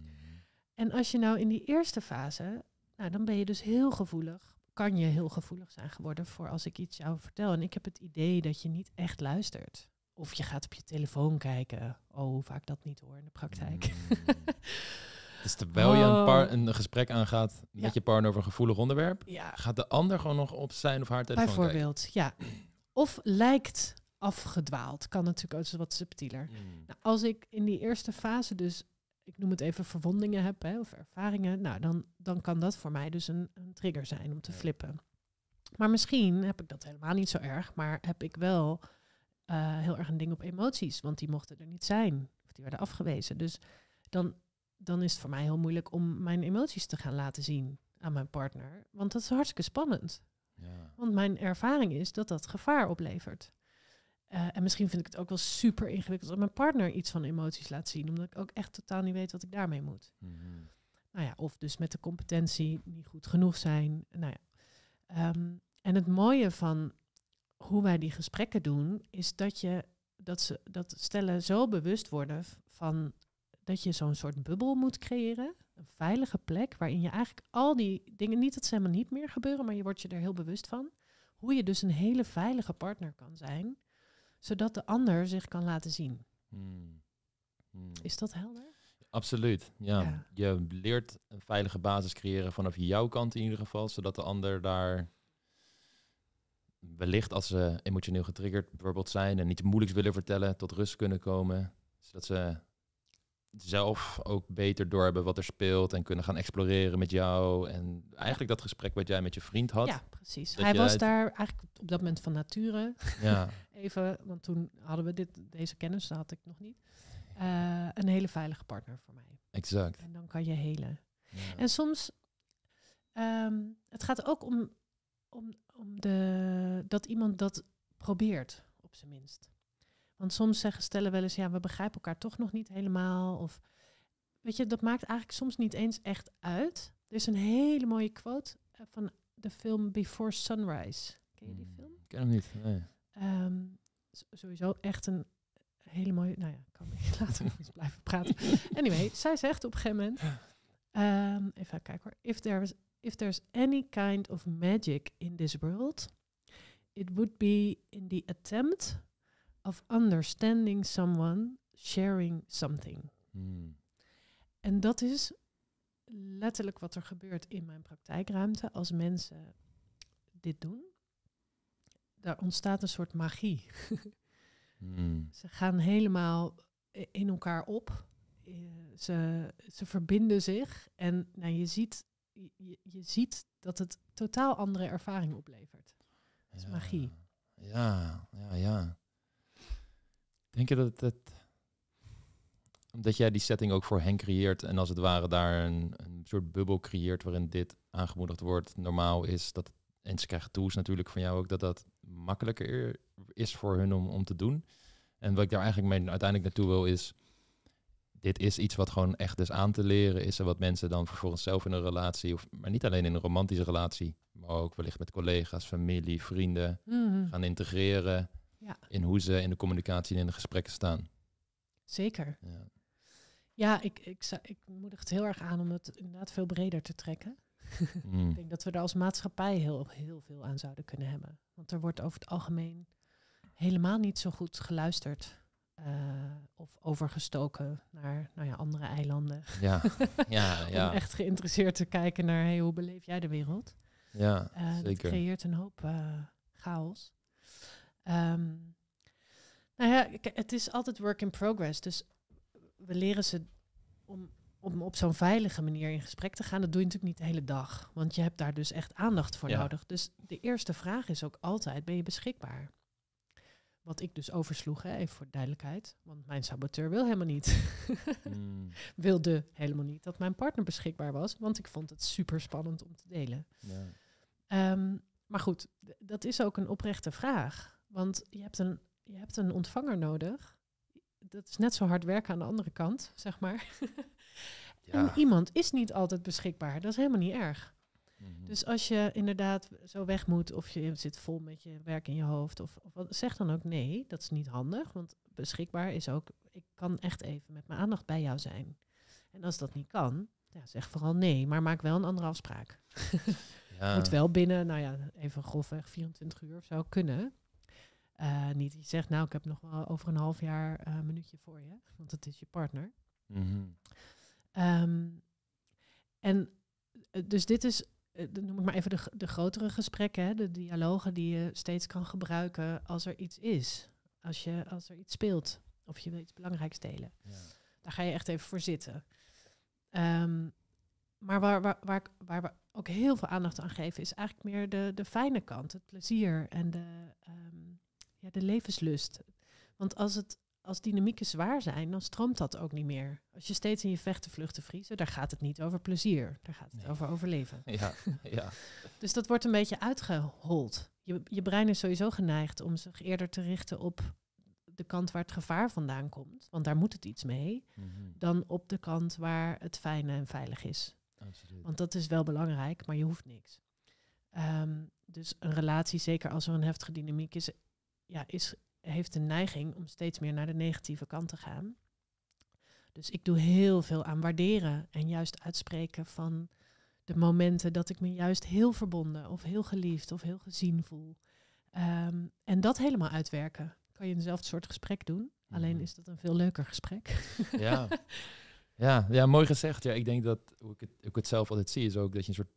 [LAUGHS] en als je nou in die eerste fase, nou, dan ben je dus heel gevoelig. Kan je heel gevoelig zijn geworden voor als ik iets jou vertel. En ik heb het idee dat je niet echt luistert. Of je gaat op je telefoon kijken. Oh, hoe vaak dat niet hoor in de praktijk. Hmm. [LAUGHS] Dus terwijl je een, oh. een gesprek aangaat met je partner over een gevoelig onderwerp, gaat de ander gewoon nog op zijn of haar telefoon Bijvoorbeeld, ja. Of lijkt afgedwaald. Kan natuurlijk ook wat subtieler. Mm. Nou, als ik in die eerste fase dus, ik noem het even verwondingen heb hè, of ervaringen, nou dan, dan kan dat voor mij dus een, een trigger zijn om te flippen. Maar misschien heb ik dat helemaal niet zo erg, maar heb ik wel eh, heel erg een ding op emoties, want die mochten er niet zijn of die werden afgewezen. Dus dan, dan is het voor mij heel moeilijk om mijn emoties te gaan laten zien aan mijn partner, want dat is hartstikke spannend. Ja. Want mijn ervaring is dat dat gevaar oplevert. Eh, en misschien vind ik het ook wel super ingewikkeld dat mijn partner iets van emoties laat zien, omdat ik ook echt totaal niet weet wat ik daarmee moet. Mhm. Nou ja, of dus met de competentie niet goed genoeg zijn. Nou ja. Ehm, en het mooie van hoe wij die gesprekken doen, is dat je dat ze dat stellen zo bewust worden van dat je zo'n soort bubbel moet creëren. Een veilige plek waarin je eigenlijk al die dingen, niet dat ze helemaal niet meer gebeuren, maar je wordt je er heel bewust van. Hoe je dus een hele veilige partner kan zijn zodat de ander zich kan laten zien. Hmm. Hmm. Is dat helder? Absoluut, ja. Je leert een veilige basis creëren vanaf jouw kant in ieder geval, zodat de ander daar wellicht als ze emotioneel getriggerd bijvoorbeeld zijn en niet moeilijks willen vertellen, tot rust kunnen komen. Zodat ze zelf ook beter door hebben wat er speelt en kunnen gaan exploreren met jou. En eigenlijk dat gesprek wat jij met je vriend had. Ja, precies. Hij was daar eigenlijk op dat moment van nature. Ja. [LAUGHS] Even, want toen hadden we dit, deze kennis, dat had ik nog niet. Eh, een hele veilige partner voor mij. Exact. En dan kan je helen. En soms, um, het gaat ook om, om, om de, dat iemand dat probeert, op zijn minst. Want soms zeggen stellen wel eens, ja, we begrijpen elkaar toch nog niet helemaal. Of weet je, dat maakt eigenlijk soms niet eens echt uit. Er is een hele mooie quote eh, van de film Before Sunrise. Ken je die hmm, film? Ik ken hem niet. Ehm, sowieso echt een hele mooie. Nou ja, kan ik [LAUGHS] later nog eens blijven praten. [LAUGHS] Anyway, zij zegt op een gegeven moment. Ehm, even kijken hoor. If was if there's any kind of magic in this world, it would be in the attempt of understanding someone, sharing something. Hmm. En dat is letterlijk wat er gebeurt in mijn praktijkruimte als mensen dit doen. Daar ontstaat een soort magie. Hmm. [LAUGHS] Ze gaan helemaal in elkaar op. Eh, ze, ze verbinden zich. En nou, je, ziet, je, je ziet dat het totaal andere ervaring oplevert. is magie. Ja, ja, ja. Denk je dat het... Omdat jij die setting ook voor hen creëert en als het ware daar een, een soort bubbel creëert waarin dit aangemoedigd wordt, normaal is dat... En ze krijgen tools natuurlijk van jou ook, dat dat makkelijker is voor hun om, om te doen. En wat ik daar eigenlijk mee uiteindelijk naartoe wil is dit is iets wat gewoon echt is aan te leren is. er wat mensen dan vervolgens zelf in een relatie, of, maar niet alleen in een romantische relatie, maar ook wellicht met collega's, familie, vrienden, mhm. gaan integreren. Ja. In hoe ze in de communicatie en in de gesprekken staan. Zeker. Ja, ja ik, ik, ik moedig het heel erg aan om het inderdaad veel breder te trekken. [LAUGHS] Mm. ik denk dat we daar als maatschappij heel, heel veel aan zouden kunnen hebben. Want er wordt over het algemeen helemaal niet zo goed geluisterd. Eh, of overgestoken naar nou ja, andere eilanden. Ja, [LAUGHS] ja, ja. Om echt geïnteresseerd te kijken naar hey, hoe beleef jij de wereld. Ja, eh, zeker. Dat creëert een hoop eh, chaos. Ehm, nou ja, het is altijd work in progress. Dus we leren ze om, op zo'n veilige manier in gesprek te gaan. Dat doe je natuurlijk niet de hele dag. Want je hebt daar dus echt aandacht voor nodig. Dus de eerste vraag is ook altijd, ben je beschikbaar? Wat ik dus oversloeg, hè, even voor duidelijkheid. Want mijn saboteur wil helemaal niet. [LAUGHS] Hmm. Wilde helemaal niet dat mijn partner beschikbaar was. Want ik vond het super spannend om te delen. Ja. Ehm, maar goed, dat is ook een oprechte vraag. Want je hebt een, je hebt een ontvanger nodig. Dat is net zo hard werken aan de andere kant, zeg maar. [LAUGHS] ja. En iemand is niet altijd beschikbaar. Dat is helemaal niet erg. Mhm. Dus als je inderdaad zo weg moet of je zit vol met je werk in je hoofd, of, of zeg dan ook nee, dat is niet handig. Want beschikbaar is ook, ik kan echt even met mijn aandacht bij jou zijn. En als dat niet kan, ja, zeg vooral nee, maar maak wel een andere afspraak. Ja. [LAUGHS] Moet wel binnen, nou ja, even grofweg 24 uur of zo kunnen. Uh, niet je zegt, nou, ik heb nog wel over een half jaar eh, een minuutje voor je, want het is je partner. Mhm. Ehm, en eh, dus dit is, noem ik maar even de, de grotere gesprekken, hè, de dialogen die je steeds kan gebruiken als er iets is, als, je, als er iets speelt of je wil iets belangrijks delen. Ja. Daar ga je echt even voor zitten. Ehm, maar waar, waar, waar, waar we ook heel veel aandacht aan geven, is eigenlijk meer de, de fijne kant, het plezier en de. Ehm, de levenslust. Want als, het, als dynamieken zwaar zijn, dan stroomt dat ook niet meer. Als je steeds in je vechten, vluchten, vriezen, daar gaat het niet over plezier. Daar gaat het over overleven. [LAUGHS] Ja, ja. dus dat wordt een beetje uitgehold. Je, je brein is sowieso geneigd om zich eerder te richten op de kant waar het gevaar vandaan komt, want daar moet het iets mee, mhm. dan op de kant waar het fijn en veilig is. Absoluut. Want dat is wel belangrijk, maar je hoeft niks. Ehm, dus een relatie, zeker als er een heftige dynamiek is, ja, is, heeft de neiging om steeds meer naar de negatieve kant te gaan. Dus ik doe heel veel aan waarderen en juist uitspreken van de momenten dat ik me juist heel verbonden of heel geliefd of heel gezien voel. Ehm, en dat helemaal uitwerken. Kan je eenzelfde soort gesprek doen. Alleen mhm. is dat een veel leuker gesprek. [LAUGHS] Ja, [LAUGHS] ja, ja mooi gezegd. Ja, ik denk dat hoe ik, het, hoe ik het zelf altijd zie, is ook dat je een soort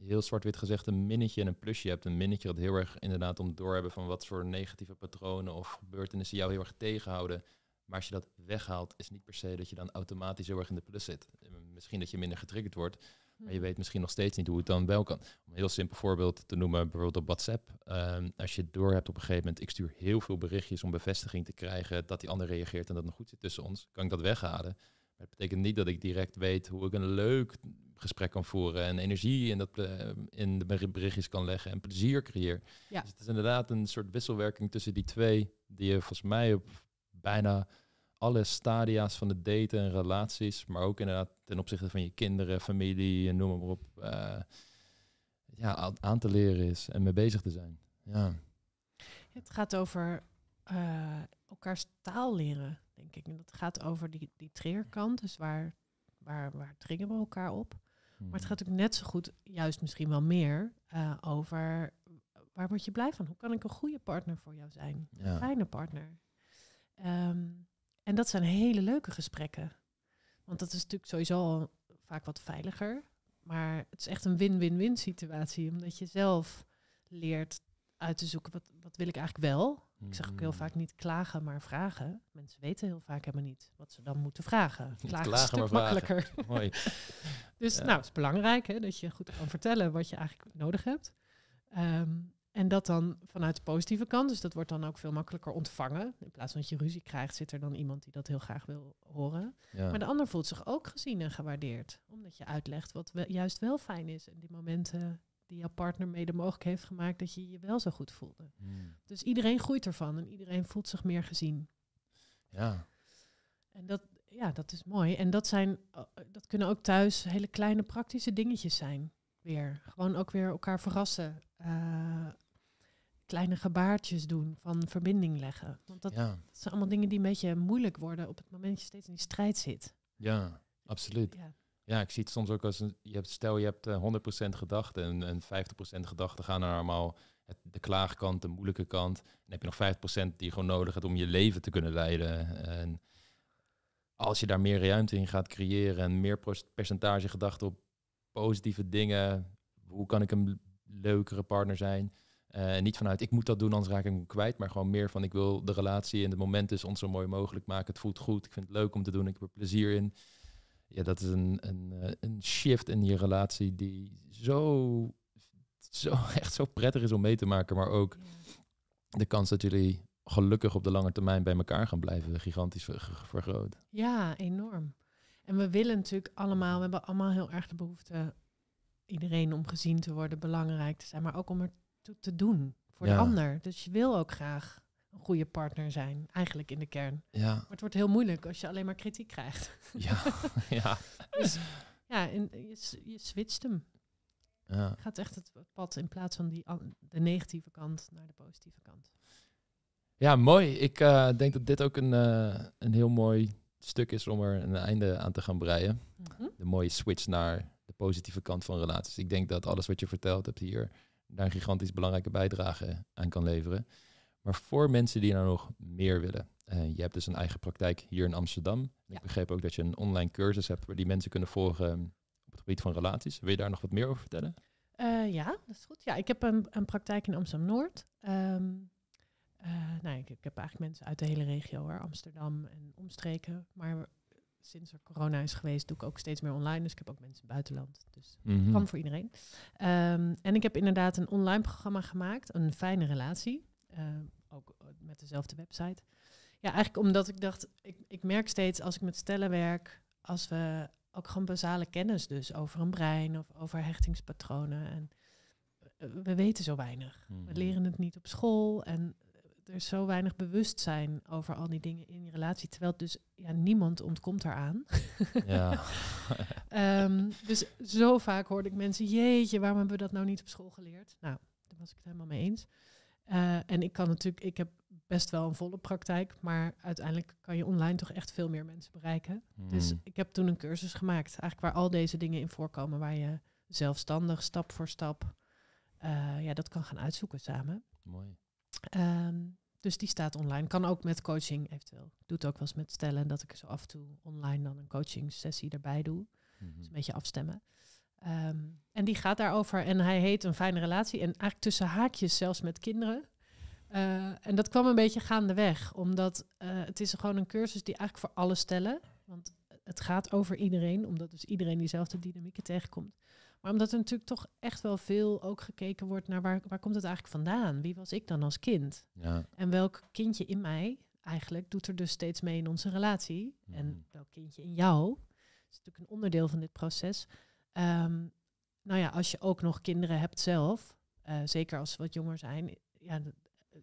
heel zwart-wit gezegd een minnetje en een plusje hebt. Een minnetje dat heel erg inderdaad om doorhebben van wat voor negatieve patronen of gebeurtenissen jou heel erg tegenhouden. Maar als je dat weghaalt, is niet per se dat je dan automatisch heel erg in de plus zit. Eh, misschien dat je minder getriggerd wordt, maar je hmm. weet misschien nog steeds niet hoe het dan wel kan. Om een heel simpel voorbeeld te noemen, bijvoorbeeld op WhatsApp. Ehm, als je doorhebt op een gegeven moment, ik stuur heel veel berichtjes om bevestiging te krijgen dat die ander reageert en dat het nog goed zit tussen ons, kan ik dat weghalen. Maar dat betekent niet dat ik direct weet hoe ik een leuk gesprek kan voeren en energie in, dat, eh, in de berichtjes kan leggen en plezier creëer. Dus het is inderdaad een soort wisselwerking tussen die twee, die je volgens mij op bijna alle stadia's van de daten en relaties, maar ook inderdaad ten opzichte van je kinderen, familie en noem maar op, eh, ja, aan te leren is en mee bezig te zijn. Ja. Het gaat over uh, elkaars taal leren, denk ik. En dat gaat over die, die triggerkant, dus waar, waar, waar triggeren we elkaar op? Maar het hmm. gaat ook net zo goed, juist misschien wel meer, eh, over waar word je blij van? Hoe kan ik een goede partner voor jou zijn? Een fijne partner. Ehm, en dat zijn hele leuke gesprekken. Want dat is natuurlijk sowieso vaak wat veiliger. Maar het is echt een win-win-win situatie. Omdat je zelf leert uit te zoeken wat, wat wil ik eigenlijk wel. Ik zeg ook heel hmm. vaak niet klagen, maar vragen. Mensen weten heel vaak helemaal niet wat ze dan moeten vragen. Klagen, is een stuk makkelijker. [LAUGHS] Mooi. [LAUGHS] dus nou, het is belangrijk hè, dat je goed kan vertellen wat je eigenlijk nodig hebt. Ehm, en dat dan vanuit de positieve kant, dus dat wordt dan ook veel makkelijker ontvangen. In plaats van dat je ruzie krijgt, zit er dan iemand die dat heel graag wil horen. Maar de ander voelt zich ook gezien en gewaardeerd. Omdat je uitlegt wat juist wel fijn is en die momenten die jouw partner mede mogelijk heeft gemaakt dat je je wel zo goed voelde. Hmm. Dus iedereen groeit ervan en iedereen voelt zich meer gezien. Ja. En dat, ja, dat is mooi. En dat, zijn, eh, dat kunnen ook thuis hele kleine praktische dingetjes zijn. Weer. Gewoon ook weer elkaar verrassen. Eh, kleine gebaartjes doen, van verbinding leggen. Want dat, zijn allemaal dingen die een beetje moeilijk worden op het moment dat je steeds in die strijd zit. Ja, absoluut. Ja. Ja, ik zie het soms ook als een, je hebt, stel je hebt 100% eh, gedachten en, en 50% gedachten gaan naar allemaal het, de klaagkant, de moeilijke kant. En dan heb je nog 5% die gewoon nodig hebt om je leven te kunnen leiden. En als je daar meer ruimte in gaat creëren en meer percentage gedachten op positieve dingen, hoe kan ik een leukere partner zijn? Uh, niet vanuit ik moet dat doen, anders raak ik hem kwijt. Maar gewoon meer van ik wil de relatie en het moment zo mooi mogelijk maken. Het voelt goed, ik vind het leuk om te doen, ik heb er plezier in ja, dat is een, een, eh, een shift in je relatie die zo, zo [LAUGHS] echt zo prettig is om mee te maken, maar ook de kans dat jullie gelukkig op de lange termijn bij elkaar gaan blijven gigantisch vergroot. Ja, enorm. En we willen natuurlijk allemaal, we hebben allemaal heel erg de behoefte, iedereen om gezien te worden, belangrijk te zijn, maar ook om er toe te doen voor de ander. Dus je wil ook graag een goede partner zijn, eigenlijk in de kern. Ja. Maar het wordt heel moeilijk als je alleen maar kritiek krijgt. [LAUGHS] Ja, ja. Dus, ja, je, switcht hem. Ja. gaat echt het pad in plaats van die, de negatieve kant naar de positieve kant. Ja, mooi. Ik eh, denk dat dit ook een, eh, een heel mooi stuk is om er een einde aan te gaan breien. Mhm. De mooie switch naar de positieve kant van relaties. Ik denk dat alles wat je verteld hebt hier daar een gigantisch belangrijke bijdrage aan kan leveren. Maar voor mensen die nou nog meer willen. Eh, je hebt dus een eigen praktijk hier in Amsterdam. Ik begreep ook dat je een online cursus hebt waar die mensen kunnen volgen ehm, op het gebied van relaties. Wil je daar nog wat meer over vertellen? Eh, ja, dat is goed. Ja, ik heb een, een praktijk in Amsterdam-Noord. Um, nou, ik, ik, heb eigenlijk mensen uit de hele regio, hoor, Amsterdam en omstreken. Maar sinds er corona is geweest, doe ik ook steeds meer online. Dus ik heb ook mensen buitenland. Dus mm kan voor iedereen. Ehm, en ik heb inderdaad een online programma gemaakt, een fijne relatie ook eh, met dezelfde website. Ja, eigenlijk omdat ik dacht, ik, ik merk steeds als ik met stellen werk, als we ook gewoon basale kennis dus over een brein of over hechtingspatronen. En eh, we weten zo weinig. We hmm. leren het niet op school en er is zo weinig bewustzijn over al die dingen in die relatie. Terwijl dus ja, niemand ontkomt eraan. Ja. [LAUGHS] [LAUGHS] Ehm, dus zo vaak hoorde ik mensen, jeetje, waarom hebben we dat nou niet op school geleerd? Nou, daar was ik het helemaal mee eens. Eh, en ik kan natuurlijk, ik heb best wel een volle praktijk, maar uiteindelijk kan je online toch echt veel meer mensen bereiken. Dus hmm. ik heb toen een cursus gemaakt, eigenlijk waar al deze dingen in voorkomen, waar je zelfstandig, stap voor stap, eh, ja, dat kan gaan uitzoeken samen. Mooi. Ehm, dus die staat online. Kan ook met coaching eventueel. doet doe het ook wel eens met stellen dat ik zo af en toe online dan een coaching sessie erbij doe. Dus een beetje afstemmen. Ehm, en die gaat daarover en hij heet Een fijne relatie. En eigenlijk tussen haakjes zelfs met kinderen. Eh, en dat kwam een beetje gaandeweg, omdat eh, het is gewoon een cursus die eigenlijk voor alle stellen. Want het gaat over iedereen, omdat dus iedereen diezelfde dynamieken tegenkomt. Maar omdat er natuurlijk toch echt wel veel ook gekeken wordt naar waar, waar komt het eigenlijk vandaan? Wie was ik dan als kind? Ja. En welk kindje in mij eigenlijk doet er dus steeds mee in onze relatie? En mm. welk kindje in jou? Dat is natuurlijk een onderdeel van dit proces. Ehm, nou ja, als je ook nog kinderen hebt zelf, eh, zeker als ze wat jonger zijn, ja,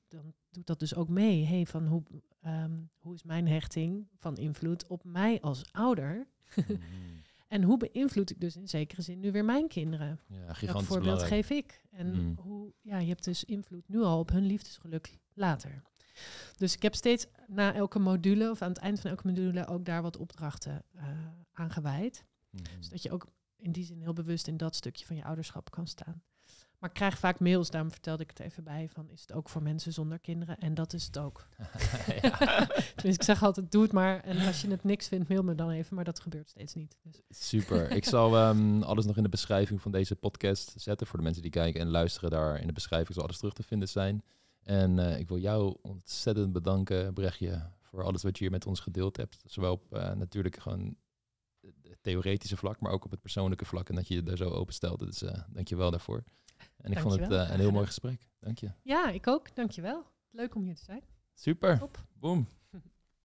dan doet dat dus ook mee. Hey, van hoe, ehm, hoe is mijn hechting van invloed op mij als ouder? Mm. [LAUGHS] en hoe beïnvloed ik dus in zekere zin nu weer mijn kinderen? Ja, voorbeeld geef ik? En mm. hoe, ja, je hebt dus invloed nu al op hun liefdesgeluk later. Dus ik heb steeds na elke module of aan het eind van elke module ook daar wat opdrachten uh, aan gewijd. Mm. Zodat je ook in die zin heel bewust in dat stukje van je ouderschap kan staan. Maar ik krijg vaak mails, daarom vertelde ik het even bij, van is het ook voor mensen zonder kinderen? En dat is het ook. [LAUGHS] [LAUGHS] Tenminste, ik zeg altijd, doe het maar. En als je het niks vindt, mail me dan even, maar dat gebeurt steeds niet. Dus. Super. [LAUGHS] Ik zal ehm, alles nog in de beschrijving van deze podcast zetten voor de mensen die kijken en luisteren daar. In de beschrijving zal alles terug te vinden zijn. En eh, ik wil jou ontzettend bedanken, Brechtje, voor alles wat je hier met ons gedeeld hebt. Zowel op eh, natuurlijk gewoon theoretische vlak, maar ook op het persoonlijke vlak. En dat je je daar zo open stelt, Dus uh, eh, dank je wel daarvoor. En ik vond het eh, een heel mooi gesprek. Dank je. Ja, ik ook. Dank je wel. Leuk om hier te zijn. Super. Top. Boom.